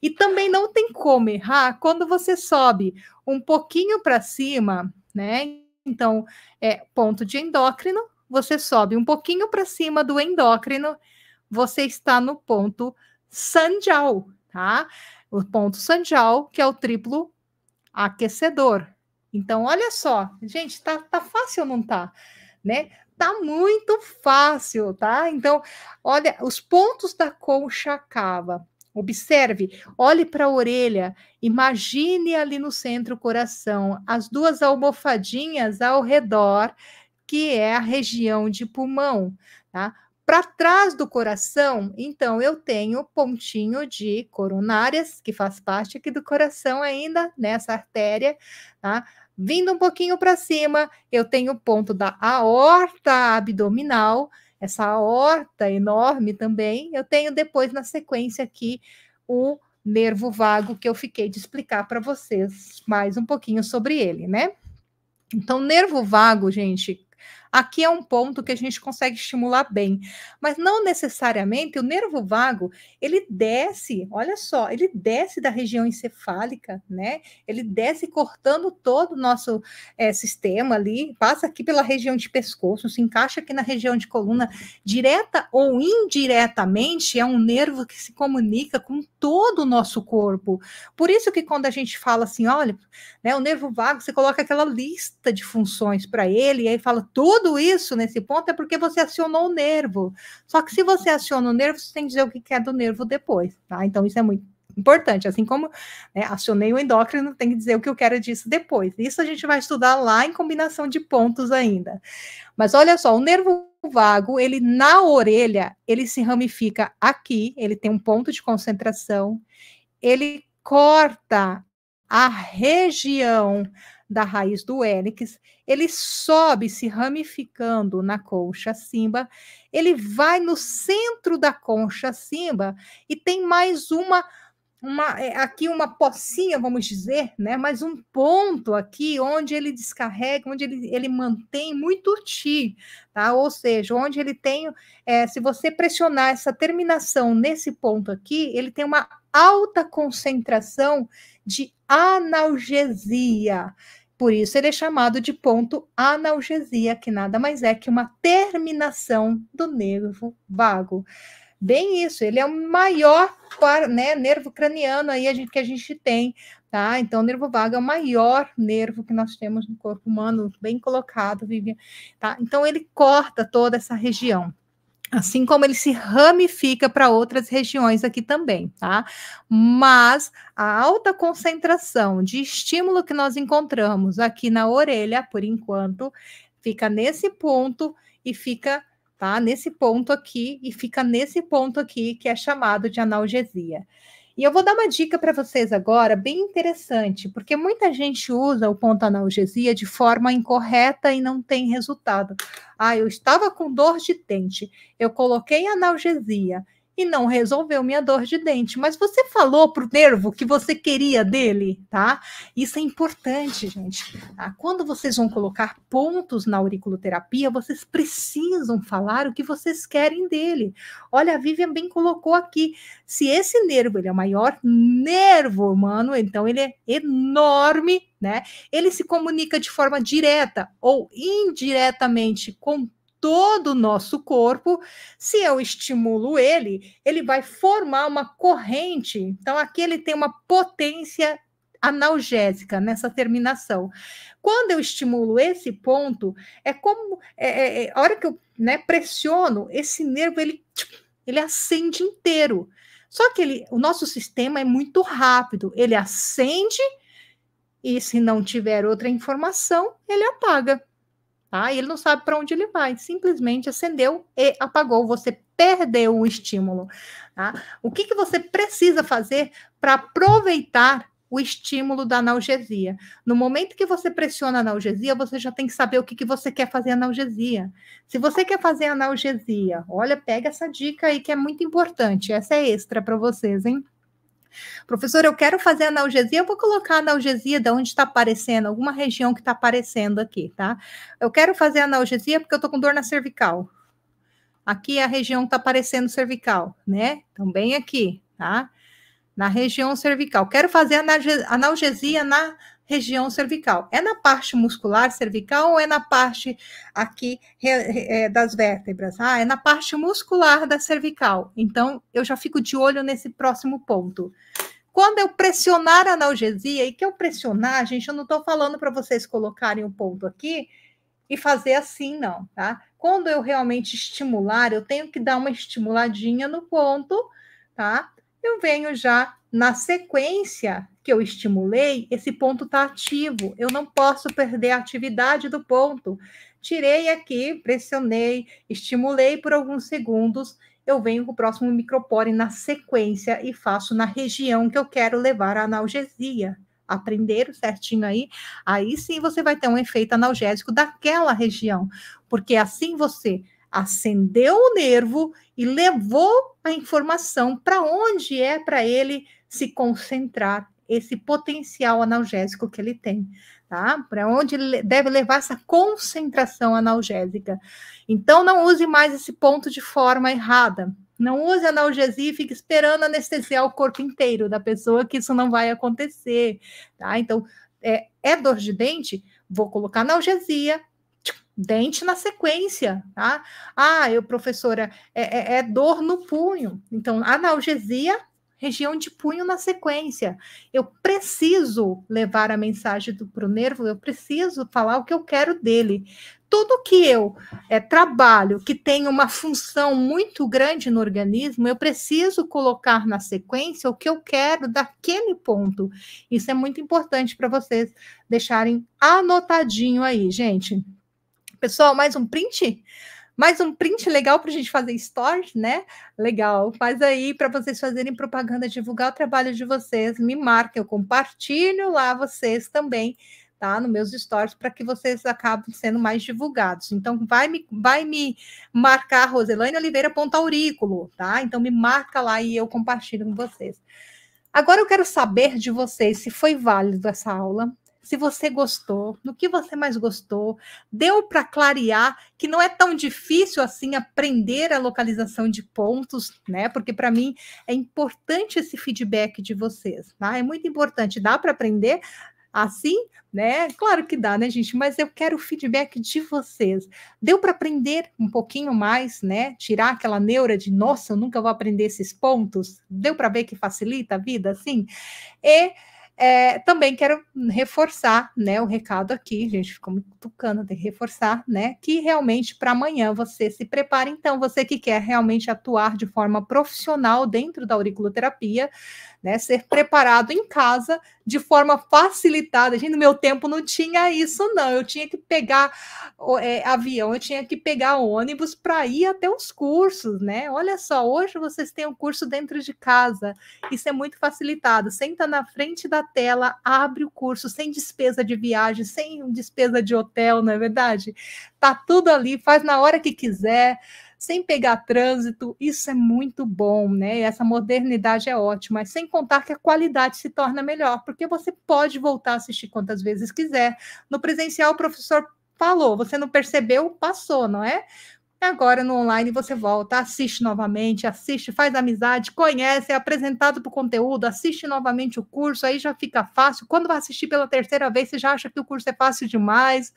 E também não tem como errar quando você sobe um pouquinho para cima, né? Então, é ponto de endócrino, você sobe um pouquinho para cima do endócrino, você está no ponto sandial, tá? O ponto sandial, que é o triplo aquecedor. Então, olha só, gente, tá, tá fácil não tá, né? Tá muito fácil, tá? Então, olha, os pontos da colcha cava Observe, olhe para a orelha, imagine ali no centro o coração, as duas almofadinhas ao redor, que é a região de pulmão, tá? Para trás do coração, então eu tenho pontinho de coronárias, que faz parte aqui do coração ainda, nessa artéria, tá? Vindo um pouquinho para cima, eu tenho o ponto da aorta abdominal, essa horta enorme também, eu tenho depois na sequência aqui o nervo vago que eu fiquei de explicar para vocês mais um pouquinho sobre ele, né? Então, nervo vago, gente, Aqui é um ponto que a gente consegue estimular bem, mas não necessariamente o nervo vago, ele desce, olha só, ele desce da região encefálica, né? Ele desce cortando todo o nosso é, sistema ali, passa aqui pela região de pescoço, se encaixa aqui na região de coluna, direta ou indiretamente, é um nervo que se comunica com todo o nosso corpo. Por isso que quando a gente fala assim, olha, né, o nervo vago, você coloca aquela lista de funções para ele, e aí fala tudo isso nesse ponto é porque você acionou o nervo. Só que se você aciona o nervo, você tem que dizer o que é do nervo depois, tá? Então isso é muito importante, assim como né, acionei o endócrino, tem que dizer o que eu quero disso depois. Isso a gente vai estudar lá em combinação de pontos ainda. Mas olha só, o nervo vago, ele na orelha, ele se ramifica aqui, ele tem um ponto de concentração, ele corta a região da raiz do hélix, ele sobe se ramificando na concha simba ele vai no centro da concha simba e tem mais uma uma, é, aqui uma pocinha, vamos dizer, né? mas um ponto aqui onde ele descarrega, onde ele, ele mantém muito ti, tá? ou seja, onde ele tem, é, se você pressionar essa terminação nesse ponto aqui, ele tem uma alta concentração de analgesia. Por isso ele é chamado de ponto analgesia, que nada mais é que uma terminação do nervo vago. Bem isso, ele é o maior né, nervo craniano aí a gente, que a gente tem, tá? Então, o nervo vago é o maior nervo que nós temos no corpo humano, bem colocado, Vivian, tá? Então, ele corta toda essa região assim como ele se ramifica para outras regiões aqui também, tá? Mas a alta concentração de estímulo que nós encontramos aqui na orelha, por enquanto, fica nesse ponto e fica tá? Nesse ponto aqui e fica nesse ponto aqui que é chamado de analgesia. E eu vou dar uma dica para vocês agora, bem interessante, porque muita gente usa o ponto analgesia de forma incorreta e não tem resultado. Ah, eu estava com dor de dente, eu coloquei analgesia, e não resolveu minha dor de dente. Mas você falou pro nervo que você queria dele, tá? Isso é importante, gente. Tá? Quando vocês vão colocar pontos na auriculoterapia, vocês precisam falar o que vocês querem dele. Olha, a Vivian bem colocou aqui. Se esse nervo ele é o maior nervo humano, então ele é enorme, né? Ele se comunica de forma direta ou indiretamente com todo o nosso corpo. Se eu estimulo ele, ele vai formar uma corrente. Então, aqui ele tem uma potência analgésica nessa terminação. Quando eu estimulo esse ponto, é como é, é, é a hora que eu né, pressiono esse nervo, ele, ele acende inteiro. Só que ele, o nosso sistema é muito rápido, ele acende e se não tiver outra informação, ele apaga. Tá? Ele não sabe para onde ele vai, simplesmente acendeu e apagou. Você perdeu o estímulo. Tá? O que, que você precisa fazer para aproveitar o estímulo da analgesia. No momento que você pressiona a analgesia, você já tem que saber o que, que você quer fazer analgesia. Se você quer fazer analgesia, olha, pega essa dica aí que é muito importante. Essa é extra para vocês, hein? Professor, eu quero fazer analgesia, eu vou colocar analgesia de onde está aparecendo, alguma região que está aparecendo aqui, tá? Eu quero fazer analgesia porque eu estou com dor na cervical. Aqui é a região que está aparecendo cervical, né? Também então, aqui, tá? Na região cervical. Quero fazer analgesia na região cervical. É na parte muscular cervical ou é na parte aqui é, das vértebras? Ah, é na parte muscular da cervical. Então, eu já fico de olho nesse próximo ponto. Quando eu pressionar a analgesia, e que eu pressionar, gente, eu não estou falando para vocês colocarem o um ponto aqui e fazer assim, não, tá? Quando eu realmente estimular, eu tenho que dar uma estimuladinha no ponto, tá? Eu venho já na sequência que eu estimulei, esse ponto está ativo. Eu não posso perder a atividade do ponto. Tirei aqui, pressionei, estimulei por alguns segundos. Eu venho com o próximo micropore na sequência e faço na região que eu quero levar a analgesia. Aprenderam certinho aí? Aí sim você vai ter um efeito analgésico daquela região, porque assim você acendeu o nervo e levou a informação para onde é para ele se concentrar esse potencial analgésico que ele tem, tá? Para onde deve levar essa concentração analgésica. Então não use mais esse ponto de forma errada. Não use analgesia e fique esperando anestesiar o corpo inteiro da pessoa, que isso não vai acontecer, tá? Então, é, é dor de dente, vou colocar analgesia, dente na sequência, tá? Ah, eu, professora, é, é, é, dor no punho. Então, analgesia, região de punho na sequência. Eu preciso levar a mensagem para o nervo, eu preciso falar o que eu quero dele. Tudo que eu é, trabalho, que tem uma função muito grande no organismo, eu preciso colocar na sequência o que eu quero daquele ponto. Isso é muito importante para vocês deixarem anotadinho aí, gente. Pessoal, mais um print? Mais um print legal para a gente fazer stories, né? Legal. Faz aí para vocês fazerem propaganda, divulgar o trabalho de vocês. Me marquem, eu compartilho lá vocês também, tá? Nos meus stories, para que vocês acabem sendo mais divulgados. Então, vai me, vai me marcar Roselaine Oliveira aurículo, tá? Então, me marca lá e eu compartilho com vocês. Agora eu quero saber de vocês se foi válido essa aula, se você gostou, no que você mais gostou. Deu para clarear que não é tão difícil assim aprender a localização de pontos, né? Porque para mim é importante esse feedback de vocês, tá? É muito importante, dá para aprender assim, né? Claro que dá, né, gente? Mas eu quero o feedback de vocês. Deu para aprender um pouquinho mais, né? Tirar aquela neura de nossa, eu nunca vou aprender esses pontos. Deu para ver que facilita a vida, assim? E é, também quero reforçar, né, o recado aqui, gente, ficou muito tucana de reforçar, né, que realmente para amanhã você se prepare, então, você que quer realmente atuar de forma profissional dentro da auriculoterapia, né? Ser preparado em casa de forma facilitada. Gente, no meu tempo não tinha isso, não. Eu tinha que pegar é, avião, eu tinha que pegar ônibus para ir até os cursos, né? Olha só, hoje vocês têm um curso dentro de casa. Isso é muito facilitado. Senta na frente da tela, abre o curso, sem despesa de viagem, sem despesa de hotel, não é verdade? Tá tudo ali, faz na hora que quiser sem pegar trânsito, isso é muito bom, né? Essa modernidade é ótima, sem contar que a qualidade se torna melhor, porque você pode voltar a assistir quantas vezes quiser. No presencial, o professor falou, você não percebeu, passou, não é? Agora no online você volta, assiste novamente, assiste, faz amizade, conhece, é apresentado para o conteúdo, assiste novamente o curso, aí já fica fácil. Quando vai assistir pela terceira vez, você já acha que o curso é fácil demais.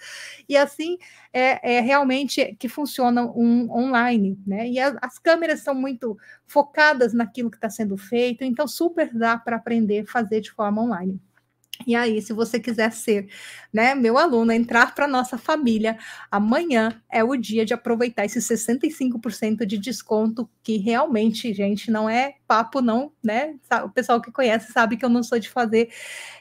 E assim é, é realmente que funciona um online, né? E a, as câmeras são muito focadas naquilo que está sendo feito, então super dá para aprender a fazer de forma online. E aí, se você quiser ser, né, meu aluno, entrar para nossa família, amanhã é o dia de aproveitar esse 65% de desconto que realmente, gente, não é papo não, né? O pessoal que conhece sabe que eu não sou de fazer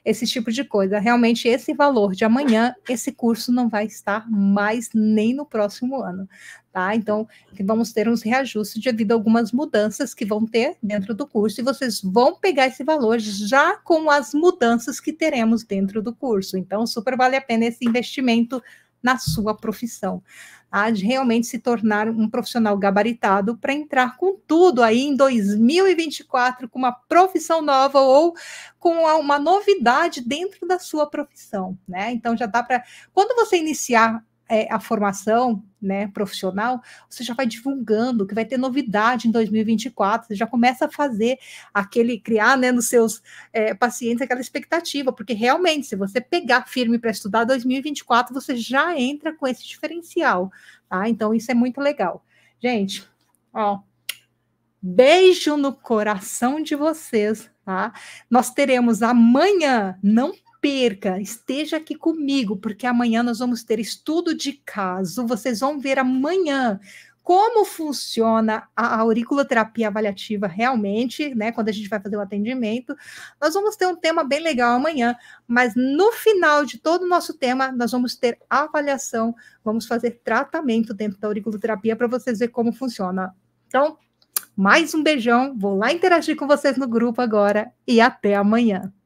esse tipo de coisa. Realmente esse valor de amanhã, esse curso não vai estar mais nem no próximo ano, Tá? Então, vamos ter uns reajustes devido a algumas mudanças que vão ter dentro do curso, e vocês vão pegar esse valor já com as mudanças que teremos dentro do curso. Então, super vale a pena esse investimento na sua profissão, tá? de realmente se tornar um profissional gabaritado para entrar com tudo aí em 2024 com uma profissão nova ou com uma novidade dentro da sua profissão, né? Então já dá para quando você iniciar é, a formação né, profissional, você já vai divulgando que vai ter novidade em 2024, você já começa a fazer aquele, criar né, nos seus é, pacientes aquela expectativa, porque realmente, se você pegar firme para estudar 2024, você já entra com esse diferencial, tá? Então, isso é muito legal. Gente, ó, beijo no coração de vocês, tá? Nós teremos amanhã, não perca, esteja aqui comigo, porque amanhã nós vamos ter estudo de caso. Vocês vão ver amanhã como funciona a auriculoterapia avaliativa realmente, né? Quando a gente vai fazer o atendimento, nós vamos ter um tema bem legal amanhã, mas no final de todo o nosso tema, nós vamos ter avaliação, vamos fazer tratamento dentro da auriculoterapia para vocês ver como funciona. Então, mais um beijão, vou lá interagir com vocês no grupo agora e até amanhã.